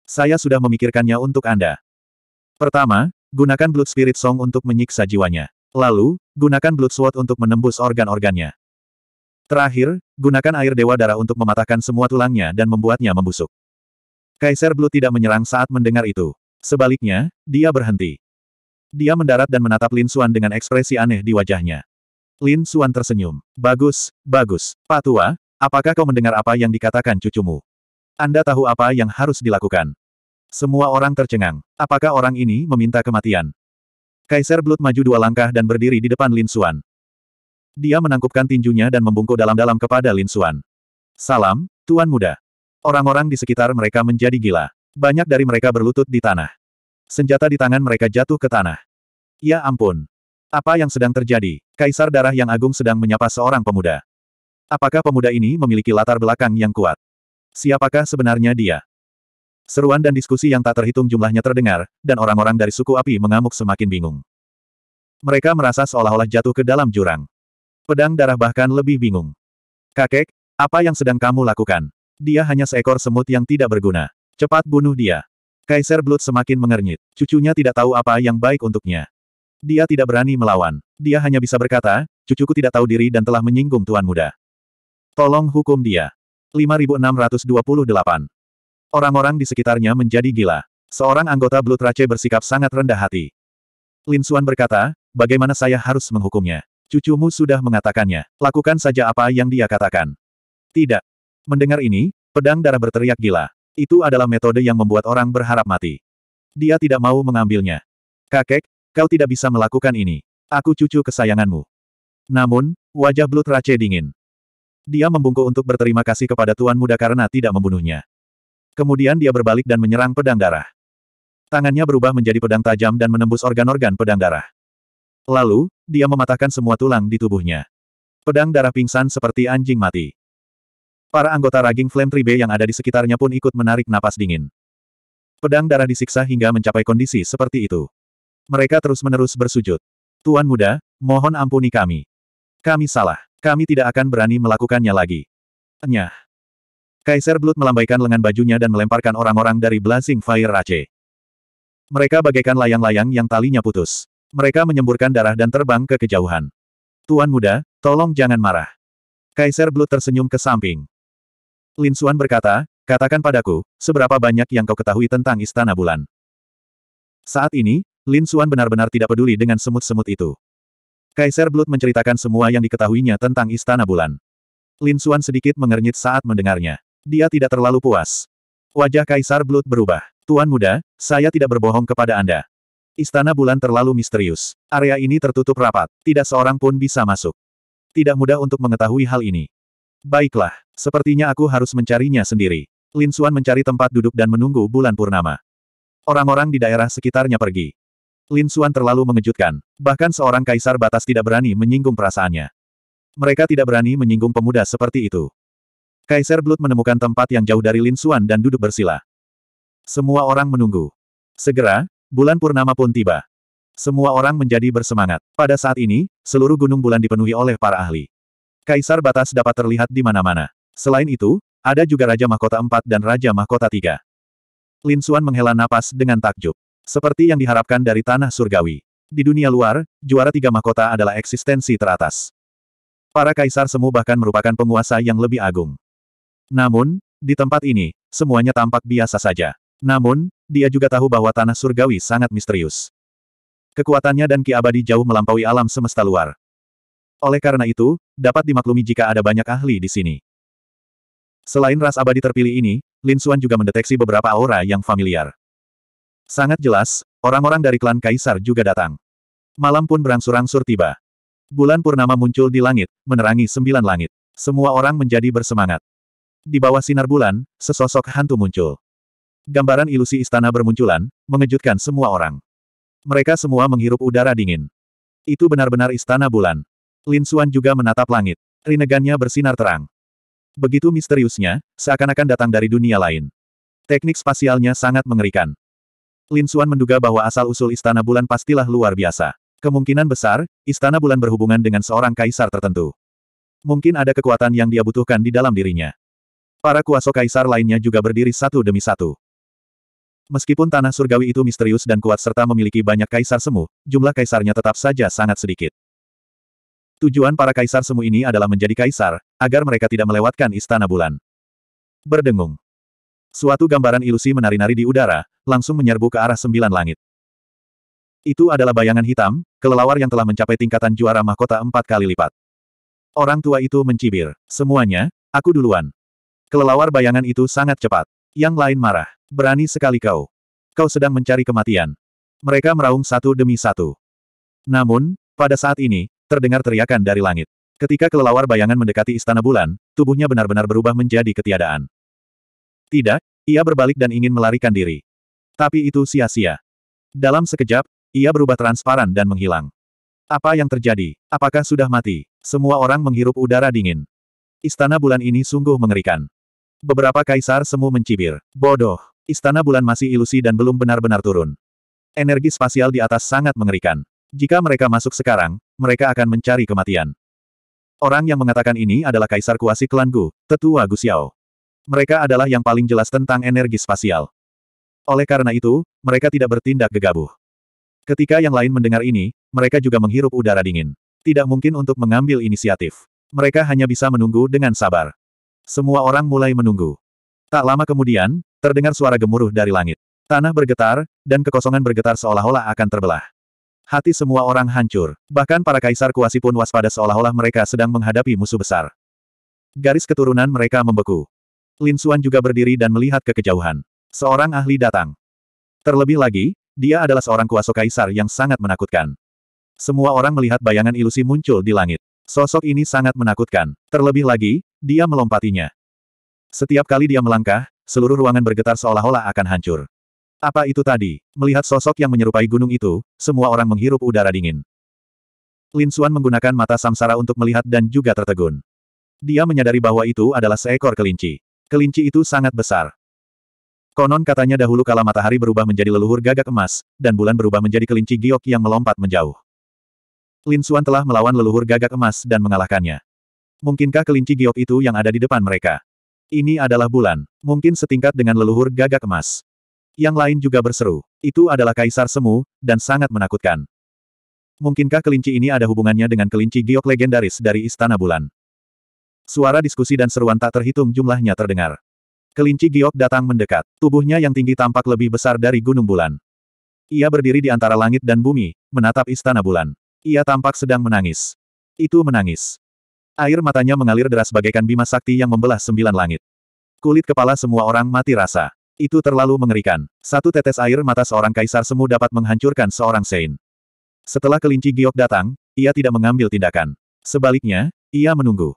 Saya sudah memikirkannya untuk Anda. Pertama, gunakan Blood Spirit Song untuk menyiksa jiwanya. Lalu, gunakan Blood Sword untuk menembus organ-organnya. Terakhir, gunakan air dewa darah untuk mematahkan semua tulangnya dan membuatnya membusuk. Kaiser Blue tidak menyerang saat mendengar itu. Sebaliknya, dia berhenti. Dia mendarat dan menatap Lin Xuan dengan ekspresi aneh di wajahnya. Lin Xuan tersenyum. Bagus, bagus. Patua, Apakah kau mendengar apa yang dikatakan cucumu? Anda tahu apa yang harus dilakukan. Semua orang tercengang. Apakah orang ini meminta kematian? Kaisar Blood maju dua langkah dan berdiri di depan Lin Xuan. Dia menangkupkan tinjunya dan membungkuk dalam-dalam kepada Lin Xuan. Salam, Tuan Muda. Orang-orang di sekitar mereka menjadi gila. Banyak dari mereka berlutut di tanah. Senjata di tangan mereka jatuh ke tanah. Ya ampun. Apa yang sedang terjadi? Kaisar Darah yang Agung sedang menyapa seorang pemuda. Apakah pemuda ini memiliki latar belakang yang kuat? Siapakah sebenarnya dia? Seruan dan diskusi yang tak terhitung jumlahnya terdengar, dan orang-orang dari suku api mengamuk semakin bingung. Mereka merasa seolah-olah jatuh ke dalam jurang. Pedang darah bahkan lebih bingung. Kakek, apa yang sedang kamu lakukan? Dia hanya seekor semut yang tidak berguna. Cepat bunuh dia. Kaiser Blood semakin mengernyit. Cucunya tidak tahu apa yang baik untuknya. Dia tidak berani melawan. Dia hanya bisa berkata, cucuku tidak tahu diri dan telah menyinggung Tuan Muda. Tolong hukum dia. 5628. Orang-orang di sekitarnya menjadi gila. Seorang anggota Blue Trace bersikap sangat rendah hati. Lin Suan berkata, bagaimana saya harus menghukumnya? Cucumu sudah mengatakannya. Lakukan saja apa yang dia katakan. Tidak. Mendengar ini, pedang darah berteriak gila. Itu adalah metode yang membuat orang berharap mati. Dia tidak mau mengambilnya. Kakek, kau tidak bisa melakukan ini. Aku cucu kesayanganmu. Namun, wajah Blue Trace dingin. Dia membungkuk untuk berterima kasih kepada Tuan Muda karena tidak membunuhnya. Kemudian dia berbalik dan menyerang pedang darah. Tangannya berubah menjadi pedang tajam dan menembus organ-organ pedang darah. Lalu, dia mematahkan semua tulang di tubuhnya. Pedang darah pingsan seperti anjing mati. Para anggota Raging Flame Tribe yang ada di sekitarnya pun ikut menarik napas dingin. Pedang darah disiksa hingga mencapai kondisi seperti itu. Mereka terus-menerus bersujud. Tuan muda, mohon ampuni kami. Kami salah. Kami tidak akan berani melakukannya lagi. Nyah. Kaiser Blood melambaikan lengan bajunya dan melemparkan orang-orang dari Blazing Fire Rache. Mereka bagaikan layang-layang yang talinya putus. Mereka menyemburkan darah dan terbang ke kejauhan. Tuan muda, tolong jangan marah. Kaiser Blood tersenyum ke samping. Lin Suan berkata, katakan padaku, seberapa banyak yang kau ketahui tentang Istana Bulan. Saat ini, Lin Suan benar-benar tidak peduli dengan semut-semut itu. Kaisar Blood menceritakan semua yang diketahuinya tentang Istana Bulan. Lin Xuan sedikit mengernyit saat mendengarnya. Dia tidak terlalu puas. Wajah Kaisar Blood berubah. Tuan muda, saya tidak berbohong kepada Anda. Istana Bulan terlalu misterius. Area ini tertutup rapat. Tidak seorang pun bisa masuk. Tidak mudah untuk mengetahui hal ini. Baiklah, sepertinya aku harus mencarinya sendiri. Lin Xuan mencari tempat duduk dan menunggu bulan purnama. Orang-orang di daerah sekitarnya pergi. Lin Suan terlalu mengejutkan. Bahkan seorang kaisar batas tidak berani menyinggung perasaannya. Mereka tidak berani menyinggung pemuda seperti itu. Kaisar Blood menemukan tempat yang jauh dari Lin Suan dan duduk bersila. Semua orang menunggu. Segera, bulan purnama pun tiba. Semua orang menjadi bersemangat. Pada saat ini, seluruh gunung bulan dipenuhi oleh para ahli. Kaisar batas dapat terlihat di mana-mana. Selain itu, ada juga Raja Mahkota 4 dan Raja Mahkota 3. Lin Suan menghela napas dengan takjub. Seperti yang diharapkan dari tanah surgawi. Di dunia luar, juara tiga mahkota adalah eksistensi teratas. Para kaisar semu bahkan merupakan penguasa yang lebih agung. Namun, di tempat ini, semuanya tampak biasa saja. Namun, dia juga tahu bahwa tanah surgawi sangat misterius. Kekuatannya dan ki abadi jauh melampaui alam semesta luar. Oleh karena itu, dapat dimaklumi jika ada banyak ahli di sini. Selain ras abadi terpilih ini, Lin Suan juga mendeteksi beberapa aura yang familiar. Sangat jelas, orang-orang dari klan Kaisar juga datang. Malam pun berangsur-angsur tiba. Bulan purnama muncul di langit, menerangi sembilan langit. Semua orang menjadi bersemangat. Di bawah sinar bulan, sesosok hantu muncul. Gambaran ilusi istana bermunculan, mengejutkan semua orang. Mereka semua menghirup udara dingin. Itu benar-benar istana bulan. Lin Suan juga menatap langit. Rinegannya bersinar terang. Begitu misteriusnya, seakan-akan datang dari dunia lain. Teknik spasialnya sangat mengerikan. Lin Suan menduga bahwa asal-usul Istana Bulan pastilah luar biasa. Kemungkinan besar, Istana Bulan berhubungan dengan seorang kaisar tertentu. Mungkin ada kekuatan yang dia butuhkan di dalam dirinya. Para kuasa kaisar lainnya juga berdiri satu demi satu. Meskipun tanah surgawi itu misterius dan kuat serta memiliki banyak kaisar semu, jumlah kaisarnya tetap saja sangat sedikit. Tujuan para kaisar semu ini adalah menjadi kaisar, agar mereka tidak melewatkan istana bulan. Berdengung. Suatu gambaran ilusi menari-nari di udara, langsung menyerbu ke arah sembilan langit. Itu adalah bayangan hitam, kelelawar yang telah mencapai tingkatan juara mahkota empat kali lipat. Orang tua itu mencibir. Semuanya, aku duluan. Kelelawar bayangan itu sangat cepat. Yang lain marah. Berani sekali kau. Kau sedang mencari kematian. Mereka meraung satu demi satu. Namun, pada saat ini, terdengar teriakan dari langit. Ketika kelelawar bayangan mendekati istana bulan, tubuhnya benar-benar berubah menjadi ketiadaan. Tidak, ia berbalik dan ingin melarikan diri. Tapi itu sia-sia. Dalam sekejap, ia berubah transparan dan menghilang. Apa yang terjadi? Apakah sudah mati? Semua orang menghirup udara dingin. Istana bulan ini sungguh mengerikan. Beberapa kaisar semu mencibir. Bodoh, istana bulan masih ilusi dan belum benar-benar turun. Energi spasial di atas sangat mengerikan. Jika mereka masuk sekarang, mereka akan mencari kematian. Orang yang mengatakan ini adalah Kaisar Kuasi Klan Gu, Tetua Gusiao. Mereka adalah yang paling jelas tentang energi spasial. Oleh karena itu, mereka tidak bertindak gegabah. Ketika yang lain mendengar ini, mereka juga menghirup udara dingin. Tidak mungkin untuk mengambil inisiatif. Mereka hanya bisa menunggu dengan sabar. Semua orang mulai menunggu. Tak lama kemudian, terdengar suara gemuruh dari langit. Tanah bergetar, dan kekosongan bergetar seolah-olah akan terbelah. Hati semua orang hancur. Bahkan para kaisar kuasi pun waspada seolah-olah mereka sedang menghadapi musuh besar. Garis keturunan mereka membeku. Lin Suan juga berdiri dan melihat ke kejauhan. Seorang ahli datang. Terlebih lagi, dia adalah seorang kuasa kaisar yang sangat menakutkan. Semua orang melihat bayangan ilusi muncul di langit. Sosok ini sangat menakutkan. Terlebih lagi, dia melompatinya. Setiap kali dia melangkah, seluruh ruangan bergetar seolah-olah akan hancur. Apa itu tadi? Melihat sosok yang menyerupai gunung itu, semua orang menghirup udara dingin. Lin Suan menggunakan mata samsara untuk melihat dan juga tertegun. Dia menyadari bahwa itu adalah seekor kelinci. Kelinci itu sangat besar. Konon katanya dahulu kala matahari berubah menjadi leluhur gagak emas, dan bulan berubah menjadi kelinci giok yang melompat menjauh. Lin Xuan telah melawan leluhur gagak emas dan mengalahkannya. Mungkinkah kelinci giok itu yang ada di depan mereka? Ini adalah bulan, mungkin setingkat dengan leluhur gagak emas. Yang lain juga berseru. Itu adalah kaisar semu, dan sangat menakutkan. Mungkinkah kelinci ini ada hubungannya dengan kelinci giok legendaris dari Istana Bulan? Suara diskusi dan seruan tak terhitung jumlahnya terdengar. Kelinci giok datang mendekat. Tubuhnya yang tinggi tampak lebih besar dari gunung bulan. Ia berdiri di antara langit dan bumi, menatap istana bulan. Ia tampak sedang menangis. Itu menangis. Air matanya mengalir deras bagaikan bima sakti yang membelah sembilan langit. Kulit kepala semua orang mati rasa. Itu terlalu mengerikan. Satu tetes air mata seorang kaisar semu dapat menghancurkan seorang sein. Setelah kelinci giok datang, ia tidak mengambil tindakan. Sebaliknya, ia menunggu.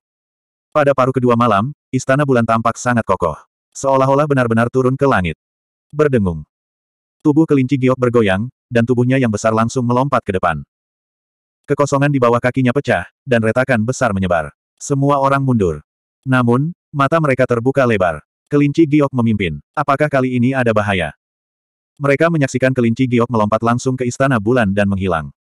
Pada paruh kedua malam, istana bulan tampak sangat kokoh. Seolah-olah benar-benar turun ke langit. Berdengung. Tubuh kelinci giok bergoyang, dan tubuhnya yang besar langsung melompat ke depan. Kekosongan di bawah kakinya pecah, dan retakan besar menyebar. Semua orang mundur. Namun, mata mereka terbuka lebar. Kelinci giok memimpin. Apakah kali ini ada bahaya? Mereka menyaksikan kelinci giok melompat langsung ke istana bulan dan menghilang.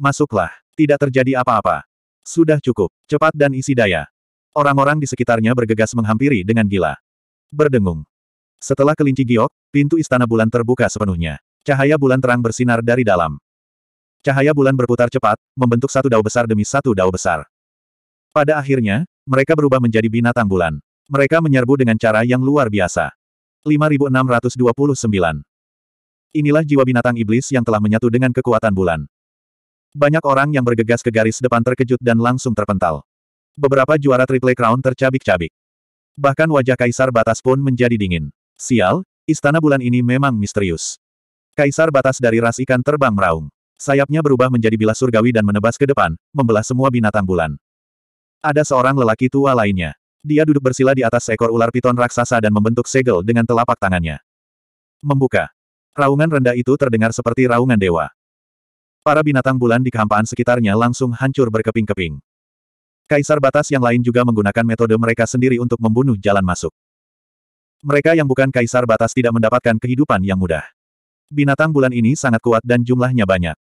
Masuklah. Tidak terjadi apa-apa. Sudah cukup. Cepat dan isi daya. Orang-orang di sekitarnya bergegas menghampiri dengan gila. Berdengung. Setelah kelinci giok, pintu istana bulan terbuka sepenuhnya. Cahaya bulan terang bersinar dari dalam. Cahaya bulan berputar cepat, membentuk satu dao besar demi satu dao besar. Pada akhirnya, mereka berubah menjadi binatang bulan. Mereka menyerbu dengan cara yang luar biasa. 5629 Inilah jiwa binatang iblis yang telah menyatu dengan kekuatan bulan. Banyak orang yang bergegas ke garis depan terkejut dan langsung terpental. Beberapa juara Triple Crown tercabik-cabik. Bahkan wajah Kaisar Batas pun menjadi dingin. Sial, istana bulan ini memang misterius. Kaisar Batas dari ras ikan terbang meraung. Sayapnya berubah menjadi bilah surgawi dan menebas ke depan, membelah semua binatang bulan. Ada seorang lelaki tua lainnya. Dia duduk bersila di atas seekor ular piton raksasa dan membentuk segel dengan telapak tangannya. Membuka. Raungan rendah itu terdengar seperti raungan dewa. Para binatang bulan di kehampaan sekitarnya langsung hancur berkeping-keping. Kaisar Batas yang lain juga menggunakan metode mereka sendiri untuk membunuh jalan masuk. Mereka yang bukan Kaisar Batas tidak mendapatkan kehidupan yang mudah. Binatang bulan ini sangat kuat dan jumlahnya banyak.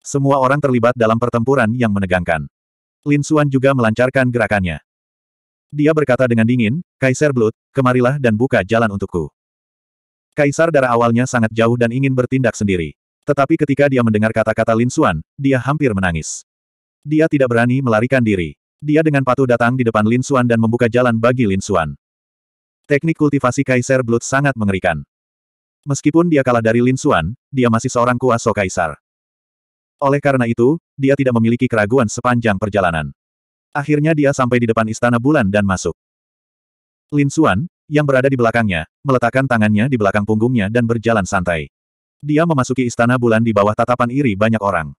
Semua orang terlibat dalam pertempuran yang menegangkan. Lin Xuan juga melancarkan gerakannya. Dia berkata dengan dingin, Kaisar Blood, kemarilah dan buka jalan untukku. Kaisar darah awalnya sangat jauh dan ingin bertindak sendiri. Tetapi ketika dia mendengar kata-kata Lin Xuan, dia hampir menangis. Dia tidak berani melarikan diri. Dia dengan patuh datang di depan Lin Xuan dan membuka jalan bagi Lin Xuan. Teknik kultivasi Kaisar Blood sangat mengerikan. Meskipun dia kalah dari Lin Xuan, dia masih seorang kuasa Kaisar. Oleh karena itu, dia tidak memiliki keraguan sepanjang perjalanan. Akhirnya dia sampai di depan Istana Bulan dan masuk. Lin Xuan, yang berada di belakangnya, meletakkan tangannya di belakang punggungnya dan berjalan santai. Dia memasuki Istana Bulan di bawah tatapan iri banyak orang.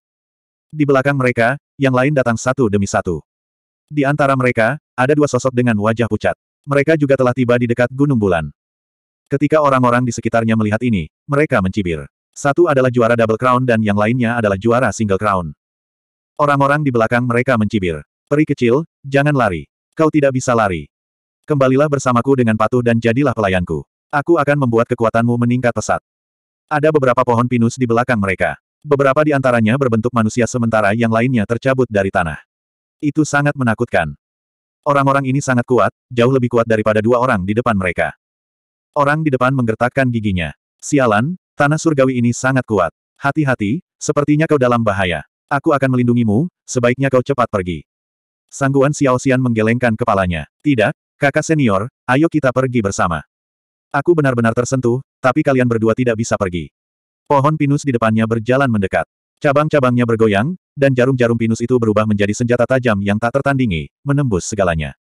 Di belakang mereka, yang lain datang satu demi satu. Di antara mereka, ada dua sosok dengan wajah pucat. Mereka juga telah tiba di dekat Gunung Bulan. Ketika orang-orang di sekitarnya melihat ini, mereka mencibir. Satu adalah juara Double Crown dan yang lainnya adalah juara Single Crown. Orang-orang di belakang mereka mencibir. Peri kecil, jangan lari. Kau tidak bisa lari. Kembalilah bersamaku dengan patuh dan jadilah pelayanku. Aku akan membuat kekuatanmu meningkat pesat. Ada beberapa pohon pinus di belakang mereka. Beberapa di antaranya berbentuk manusia sementara yang lainnya tercabut dari tanah. Itu sangat menakutkan. Orang-orang ini sangat kuat, jauh lebih kuat daripada dua orang di depan mereka. Orang di depan menggertakkan giginya. Sialan, tanah surgawi ini sangat kuat. Hati-hati, sepertinya kau dalam bahaya. Aku akan melindungimu, sebaiknya kau cepat pergi. Sangguan Xiao Xian menggelengkan kepalanya. Tidak, kakak senior, ayo kita pergi bersama. Aku benar-benar tersentuh, tapi kalian berdua tidak bisa pergi. Pohon pinus di depannya berjalan mendekat. Cabang-cabangnya bergoyang, dan jarum-jarum pinus itu berubah menjadi senjata tajam yang tak tertandingi, menembus segalanya.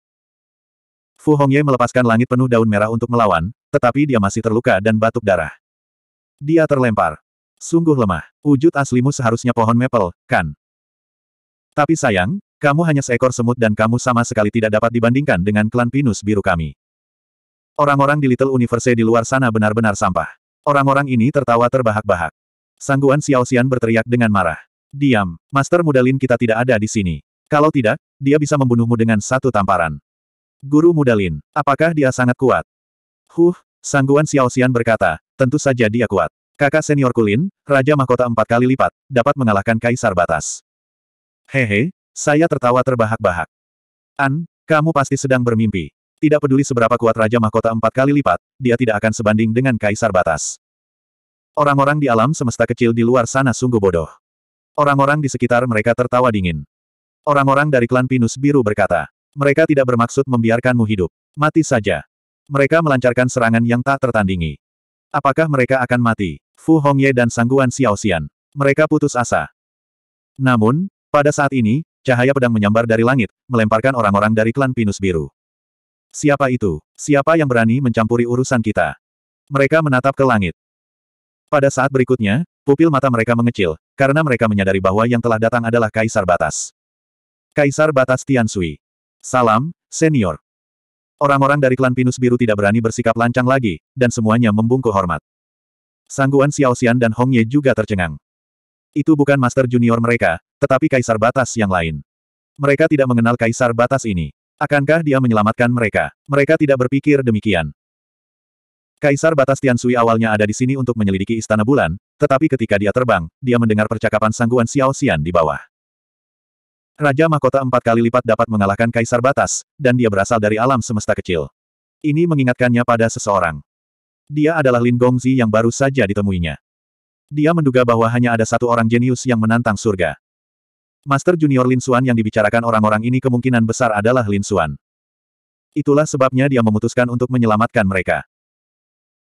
Fu Hongye melepaskan langit penuh daun merah untuk melawan, tetapi dia masih terluka dan batuk darah. Dia terlempar. Sungguh lemah. Wujud aslimu seharusnya pohon maple, kan? Tapi sayang, kamu hanya seekor semut dan kamu sama sekali tidak dapat dibandingkan dengan klan pinus biru kami. Orang-orang di Little Universe di luar sana benar-benar sampah. Orang-orang ini tertawa terbahak-bahak. Sangguan Xiao Xian berteriak dengan marah. Diam, Master Muda Lin kita tidak ada di sini. Kalau tidak, dia bisa membunuhmu dengan satu tamparan. Guru Muda Lin, apakah dia sangat kuat? Huh, Sangguan Xiao Xian berkata, tentu saja dia kuat. Kakak Senior Kulin, Raja Mahkota empat kali lipat, dapat mengalahkan Kaisar Batas. Hehe, saya tertawa terbahak-bahak. An, kamu pasti sedang bermimpi. Tidak peduli seberapa kuat Raja Mahkota empat kali lipat, dia tidak akan sebanding dengan Kaisar Batas. Orang-orang di alam semesta kecil di luar sana sungguh bodoh. Orang-orang di sekitar mereka tertawa dingin. Orang-orang dari klan Pinus Biru berkata, mereka tidak bermaksud membiarkanmu hidup. Mati saja. Mereka melancarkan serangan yang tak tertandingi. Apakah mereka akan mati? Fu Hongye dan Sangguan Xiaoxian. Mereka putus asa. Namun, pada saat ini, cahaya pedang menyambar dari langit, melemparkan orang-orang dari klan Pinus Biru. Siapa itu? Siapa yang berani mencampuri urusan kita? Mereka menatap ke langit. Pada saat berikutnya, pupil mata mereka mengecil, karena mereka menyadari bahwa yang telah datang adalah Kaisar Batas. Kaisar Batas Tian Sui. Salam, senior. Orang-orang dari klan Pinus Biru tidak berani bersikap lancang lagi, dan semuanya membungkuk hormat. Sangguan Xian dan Hong Ye juga tercengang. Itu bukan master junior mereka, tetapi Kaisar Batas yang lain. Mereka tidak mengenal Kaisar Batas ini. Akankah dia menyelamatkan mereka? Mereka tidak berpikir demikian. Kaisar Batas Tiansui awalnya ada di sini untuk menyelidiki Istana Bulan, tetapi ketika dia terbang, dia mendengar percakapan sangguan Xiao Xian di bawah. Raja Mahkota empat kali lipat dapat mengalahkan Kaisar Batas, dan dia berasal dari alam semesta kecil. Ini mengingatkannya pada seseorang. Dia adalah Lin Gongzi yang baru saja ditemuinya. Dia menduga bahwa hanya ada satu orang jenius yang menantang surga. Master Junior Lin Xuan yang dibicarakan orang-orang ini kemungkinan besar adalah Lin Xuan. Itulah sebabnya dia memutuskan untuk menyelamatkan mereka.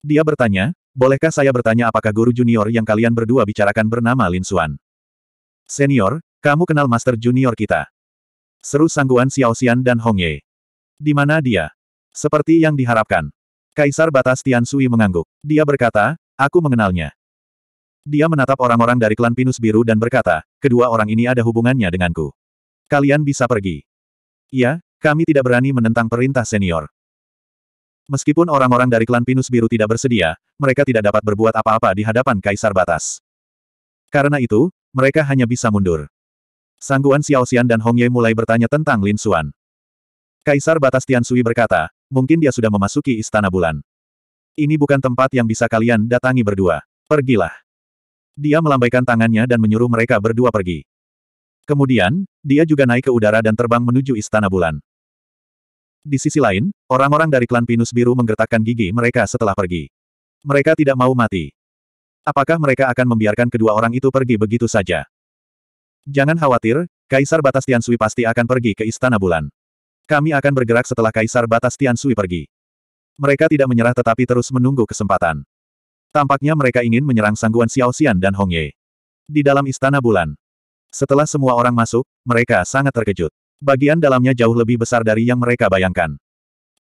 Dia bertanya, bolehkah saya bertanya apakah guru junior yang kalian berdua bicarakan bernama Lin Xuan? Senior, kamu kenal master junior kita. Seru sangguan Xiao Xian dan Hong Ye. Di mana dia? Seperti yang diharapkan. Kaisar Batas Tian Sui mengangguk. Dia berkata, aku mengenalnya. Dia menatap orang-orang dari klan Pinus Biru dan berkata, kedua orang ini ada hubungannya denganku. Kalian bisa pergi. Iya, kami tidak berani menentang perintah senior. Meskipun orang-orang dari klan Pinus Biru tidak bersedia, mereka tidak dapat berbuat apa-apa di hadapan Kaisar Batas. Karena itu, mereka hanya bisa mundur. Sangguan Xiao Xian dan Hong Ye mulai bertanya tentang Lin Xuan. Kaisar Batas Tian Sui berkata, mungkin dia sudah memasuki Istana Bulan. Ini bukan tempat yang bisa kalian datangi berdua. Pergilah. Dia melambaikan tangannya dan menyuruh mereka berdua pergi. Kemudian, dia juga naik ke udara dan terbang menuju Istana Bulan. Di sisi lain, orang-orang dari klan Pinus Biru menggertakkan gigi mereka setelah pergi. Mereka tidak mau mati. Apakah mereka akan membiarkan kedua orang itu pergi begitu saja? Jangan khawatir, Kaisar Batas Tiansui pasti akan pergi ke Istana Bulan. Kami akan bergerak setelah Kaisar Batas Tiansui pergi. Mereka tidak menyerah tetapi terus menunggu kesempatan. Tampaknya mereka ingin menyerang sangguan Xiao Xian dan Hong Ye. Di dalam Istana Bulan. Setelah semua orang masuk, mereka sangat terkejut. Bagian dalamnya jauh lebih besar dari yang mereka bayangkan.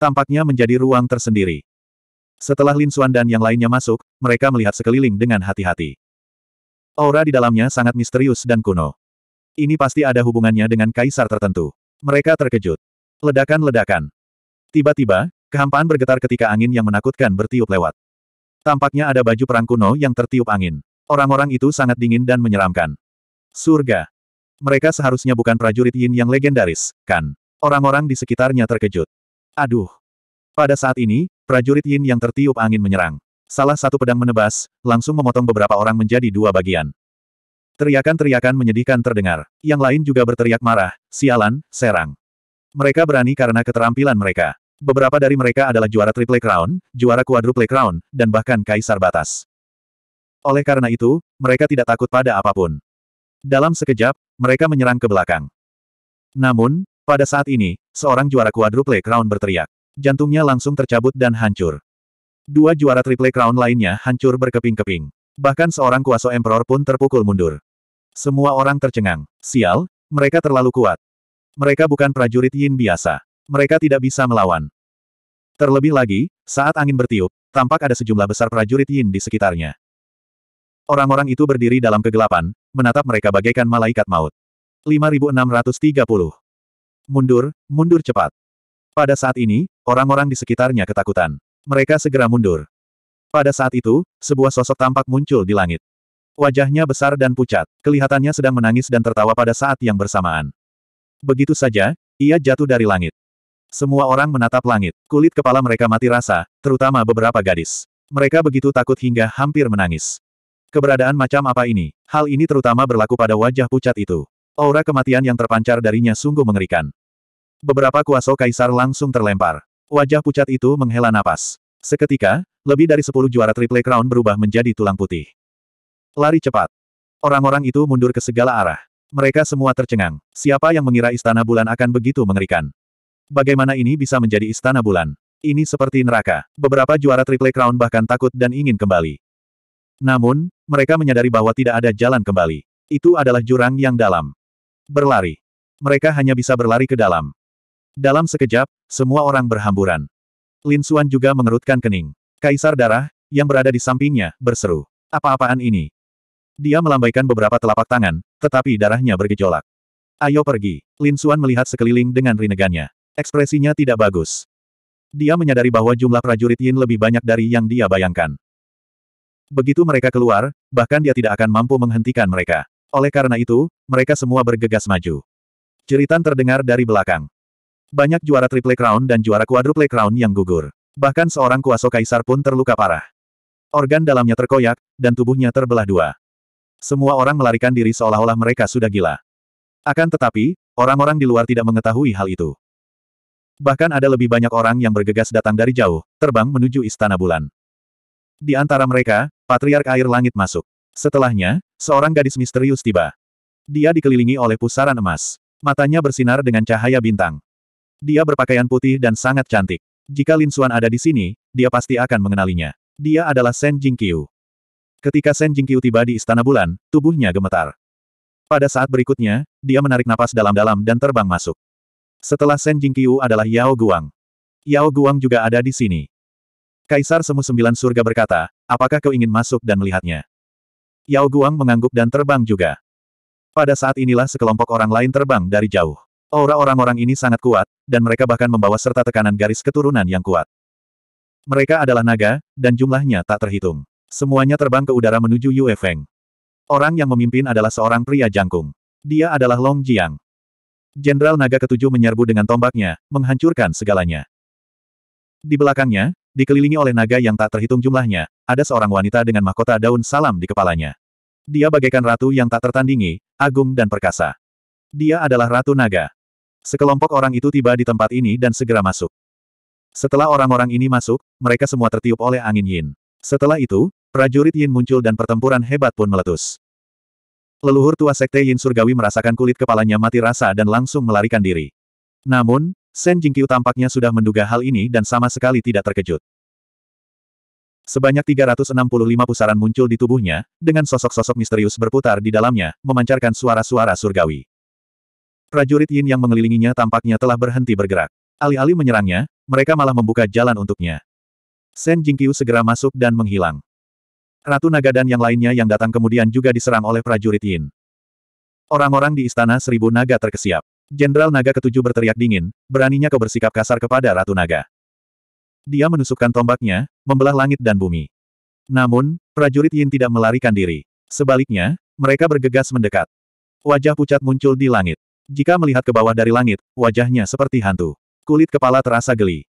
Tampaknya menjadi ruang tersendiri. Setelah Lin Xuan dan yang lainnya masuk, mereka melihat sekeliling dengan hati-hati. Aura di dalamnya sangat misterius dan kuno. Ini pasti ada hubungannya dengan kaisar tertentu. Mereka terkejut. Ledakan-ledakan. Tiba-tiba, kehampaan bergetar ketika angin yang menakutkan bertiup lewat. Tampaknya ada baju perang kuno yang tertiup angin. Orang-orang itu sangat dingin dan menyeramkan. Surga. Mereka seharusnya bukan prajurit Yin yang legendaris, kan? Orang-orang di sekitarnya terkejut. Aduh. Pada saat ini, prajurit Yin yang tertiup angin menyerang. Salah satu pedang menebas, langsung memotong beberapa orang menjadi dua bagian. Teriakan-teriakan menyedihkan terdengar. Yang lain juga berteriak marah, sialan, serang. Mereka berani karena keterampilan mereka. Beberapa dari mereka adalah juara triple crown, juara quadruple crown, dan bahkan kaisar batas. Oleh karena itu, mereka tidak takut pada apapun. Dalam sekejap, mereka menyerang ke belakang. Namun, pada saat ini, seorang juara quadruple crown berteriak. Jantungnya langsung tercabut dan hancur. Dua juara triple crown lainnya hancur berkeping-keping. Bahkan seorang kuasa emperor pun terpukul mundur. Semua orang tercengang. Sial, mereka terlalu kuat. Mereka bukan prajurit yin biasa. Mereka tidak bisa melawan. Terlebih lagi, saat angin bertiup, tampak ada sejumlah besar prajurit yin di sekitarnya. Orang-orang itu berdiri dalam kegelapan, menatap mereka bagaikan malaikat maut. 5630. Mundur, mundur cepat. Pada saat ini, orang-orang di sekitarnya ketakutan. Mereka segera mundur. Pada saat itu, sebuah sosok tampak muncul di langit. Wajahnya besar dan pucat, kelihatannya sedang menangis dan tertawa pada saat yang bersamaan. Begitu saja, ia jatuh dari langit. Semua orang menatap langit, kulit kepala mereka mati rasa, terutama beberapa gadis. Mereka begitu takut hingga hampir menangis. Keberadaan macam apa ini? Hal ini terutama berlaku pada wajah pucat itu. Aura kematian yang terpancar darinya sungguh mengerikan. Beberapa kuasa kaisar langsung terlempar. Wajah pucat itu menghela napas. Seketika, lebih dari sepuluh juara Triple Crown berubah menjadi tulang putih. Lari cepat. Orang-orang itu mundur ke segala arah. Mereka semua tercengang. Siapa yang mengira istana bulan akan begitu mengerikan? Bagaimana ini bisa menjadi istana bulan? Ini seperti neraka. Beberapa juara Triple Crown bahkan takut dan ingin kembali. Namun, mereka menyadari bahwa tidak ada jalan kembali. Itu adalah jurang yang dalam. Berlari. Mereka hanya bisa berlari ke dalam. Dalam sekejap, semua orang berhamburan. Lin Xuan juga mengerutkan kening. Kaisar Darah, yang berada di sampingnya, berseru. Apa-apaan ini? Dia melambaikan beberapa telapak tangan, tetapi darahnya bergejolak. Ayo pergi. Lin Xuan melihat sekeliling dengan rinegannya. Ekspresinya tidak bagus. Dia menyadari bahwa jumlah prajurit Yin lebih banyak dari yang dia bayangkan. Begitu mereka keluar, bahkan dia tidak akan mampu menghentikan mereka. Oleh karena itu, mereka semua bergegas maju. Jeritan terdengar dari belakang. Banyak juara Triple Crown dan juara Quadruple Crown yang gugur. Bahkan seorang kuaso kaisar pun terluka parah. Organ dalamnya terkoyak, dan tubuhnya terbelah dua. Semua orang melarikan diri seolah-olah mereka sudah gila. Akan tetapi, orang-orang di luar tidak mengetahui hal itu. Bahkan ada lebih banyak orang yang bergegas datang dari jauh, terbang menuju Istana Bulan. Di antara mereka, Patriark Air Langit masuk. Setelahnya, seorang gadis misterius tiba. Dia dikelilingi oleh pusaran emas. Matanya bersinar dengan cahaya bintang. Dia berpakaian putih dan sangat cantik. Jika Lin Xuan ada di sini, dia pasti akan mengenalinya. Dia adalah Shen Jingqiu. Ketika Shen Jingqiu tiba di Istana Bulan, tubuhnya gemetar. Pada saat berikutnya, dia menarik napas dalam-dalam dan terbang masuk. Setelah Shen Jingqiu adalah Yao Guang. Yao Guang juga ada di sini. Kaisar Semu Sembilan Surga berkata, apakah kau ingin masuk dan melihatnya? Yao Guang mengangguk dan terbang juga. Pada saat inilah sekelompok orang lain terbang dari jauh. Aura orang-orang ini sangat kuat, dan mereka bahkan membawa serta tekanan garis keturunan yang kuat. Mereka adalah naga, dan jumlahnya tak terhitung. Semuanya terbang ke udara menuju Yue Feng. Orang yang memimpin adalah seorang pria jangkung. Dia adalah Long Jiang. Jenderal naga ketujuh menyerbu dengan tombaknya, menghancurkan segalanya. Di belakangnya, Dikelilingi oleh naga yang tak terhitung jumlahnya, ada seorang wanita dengan mahkota daun salam di kepalanya. Dia bagaikan ratu yang tak tertandingi, agung dan perkasa. Dia adalah ratu naga. Sekelompok orang itu tiba di tempat ini dan segera masuk. Setelah orang-orang ini masuk, mereka semua tertiup oleh angin Yin. Setelah itu, prajurit Yin muncul dan pertempuran hebat pun meletus. Leluhur tua Sekte Yin Surgawi merasakan kulit kepalanya mati rasa dan langsung melarikan diri. Namun, Sen Jingqiu tampaknya sudah menduga hal ini dan sama sekali tidak terkejut. Sebanyak 365 pusaran muncul di tubuhnya, dengan sosok-sosok misterius berputar di dalamnya, memancarkan suara-suara surgawi. Prajurit Yin yang mengelilinginya tampaknya telah berhenti bergerak. Alih-alih menyerangnya, mereka malah membuka jalan untuknya. Sen Jingqiu segera masuk dan menghilang. Ratu Naga dan yang lainnya yang datang kemudian juga diserang oleh prajurit Yin. Orang-orang di Istana Seribu Naga terkesiap. Jenderal Naga ketujuh berteriak dingin, beraninya kau bersikap kasar kepada Ratu Naga. Dia menusukkan tombaknya, membelah langit dan bumi. Namun, prajurit Yin tidak melarikan diri. Sebaliknya, mereka bergegas mendekat. Wajah pucat muncul di langit. Jika melihat ke bawah dari langit, wajahnya seperti hantu. Kulit kepala terasa geli.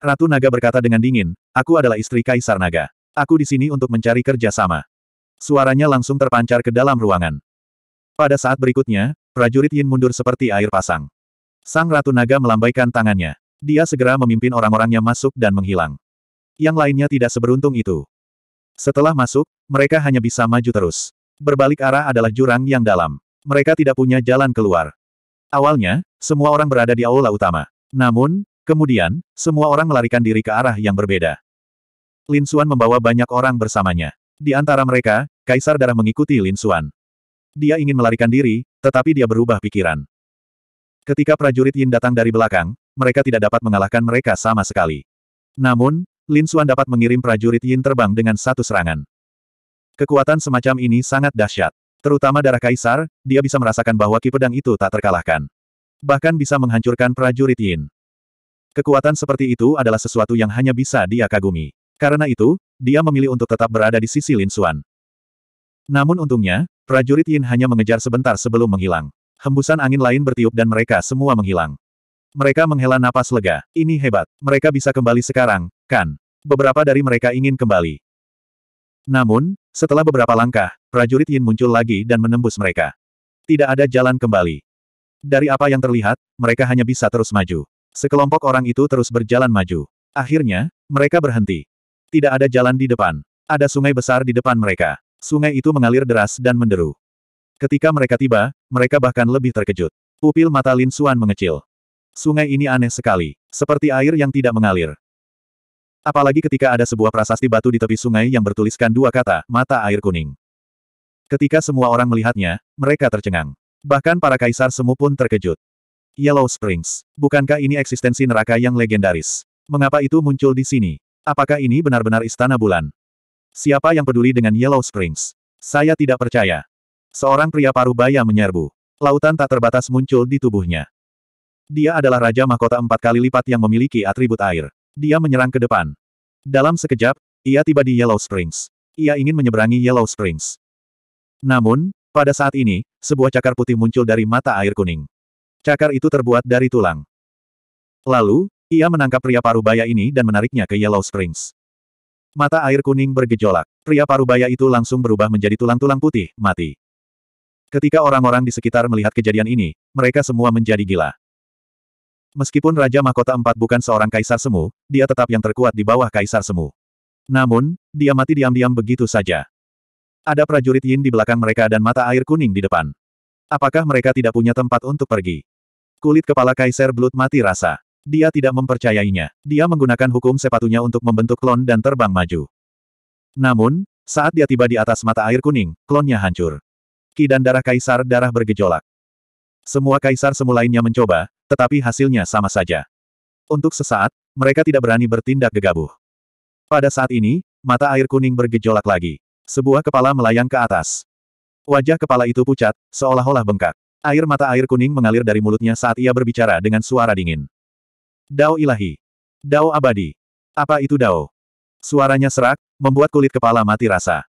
Ratu Naga berkata dengan dingin, aku adalah istri Kaisar Naga. Aku di sini untuk mencari kerja sama. Suaranya langsung terpancar ke dalam ruangan. Pada saat berikutnya, Prajurit Yin mundur seperti air pasang. Sang Ratu Naga melambaikan tangannya. Dia segera memimpin orang-orangnya masuk dan menghilang. Yang lainnya tidak seberuntung itu. Setelah masuk, mereka hanya bisa maju terus. Berbalik arah adalah jurang yang dalam. Mereka tidak punya jalan keluar. Awalnya, semua orang berada di aula utama. Namun, kemudian, semua orang melarikan diri ke arah yang berbeda. Lin Xuan membawa banyak orang bersamanya. Di antara mereka, Kaisar Darah mengikuti Lin Xuan. Dia ingin melarikan diri, tetapi dia berubah pikiran. Ketika prajurit Yin datang dari belakang, mereka tidak dapat mengalahkan mereka sama sekali. Namun, Lin Xuan dapat mengirim prajurit Yin terbang dengan satu serangan. Kekuatan semacam ini sangat dahsyat. Terutama darah kaisar, dia bisa merasakan bahwa ki pedang itu tak terkalahkan. Bahkan bisa menghancurkan prajurit Yin. Kekuatan seperti itu adalah sesuatu yang hanya bisa dia kagumi. Karena itu, dia memilih untuk tetap berada di sisi Lin Xuan. Namun untungnya, Prajurit Yin hanya mengejar sebentar sebelum menghilang. Hembusan angin lain bertiup dan mereka semua menghilang. Mereka menghela napas lega. Ini hebat. Mereka bisa kembali sekarang, kan? Beberapa dari mereka ingin kembali. Namun, setelah beberapa langkah, prajurit Yin muncul lagi dan menembus mereka. Tidak ada jalan kembali. Dari apa yang terlihat, mereka hanya bisa terus maju. Sekelompok orang itu terus berjalan maju. Akhirnya, mereka berhenti. Tidak ada jalan di depan. Ada sungai besar di depan mereka. Sungai itu mengalir deras dan menderu. Ketika mereka tiba, mereka bahkan lebih terkejut. Pupil mata Lin Xuan mengecil. Sungai ini aneh sekali, seperti air yang tidak mengalir. Apalagi ketika ada sebuah prasasti batu di tepi sungai yang bertuliskan dua kata, mata air kuning. Ketika semua orang melihatnya, mereka tercengang. Bahkan para kaisar semu pun terkejut. Yellow Springs. Bukankah ini eksistensi neraka yang legendaris? Mengapa itu muncul di sini? Apakah ini benar-benar istana bulan? Siapa yang peduli dengan Yellow Springs? Saya tidak percaya. Seorang pria paruh baya menyerbu. Lautan tak terbatas muncul di tubuhnya. Dia adalah Raja Mahkota empat kali lipat yang memiliki atribut air. Dia menyerang ke depan. Dalam sekejap, ia tiba di Yellow Springs. Ia ingin menyeberangi Yellow Springs. Namun, pada saat ini, sebuah cakar putih muncul dari mata air kuning. Cakar itu terbuat dari tulang. Lalu, ia menangkap pria paruh baya ini dan menariknya ke Yellow Springs. Mata air kuning bergejolak. Pria parubaya itu langsung berubah menjadi tulang-tulang putih, mati. Ketika orang-orang di sekitar melihat kejadian ini, mereka semua menjadi gila. Meskipun Raja Mahkota Empat bukan seorang kaisar semu, dia tetap yang terkuat di bawah kaisar semu. Namun, dia mati diam-diam begitu saja. Ada prajurit Yin di belakang mereka dan mata air kuning di depan. Apakah mereka tidak punya tempat untuk pergi? Kulit kepala kaisar Blood mati rasa. Dia tidak mempercayainya. Dia menggunakan hukum sepatunya untuk membentuk klon dan terbang maju. Namun, saat dia tiba di atas mata air kuning, klonnya hancur. Ki dan darah kaisar darah bergejolak. Semua kaisar semulainya mencoba, tetapi hasilnya sama saja. Untuk sesaat, mereka tidak berani bertindak gegabah. Pada saat ini, mata air kuning bergejolak lagi. Sebuah kepala melayang ke atas. Wajah kepala itu pucat, seolah-olah bengkak. Air mata air kuning mengalir dari mulutnya saat ia berbicara dengan suara dingin. Dao ilahi. Dao abadi. Apa itu Dao? Suaranya serak, membuat kulit kepala mati rasa.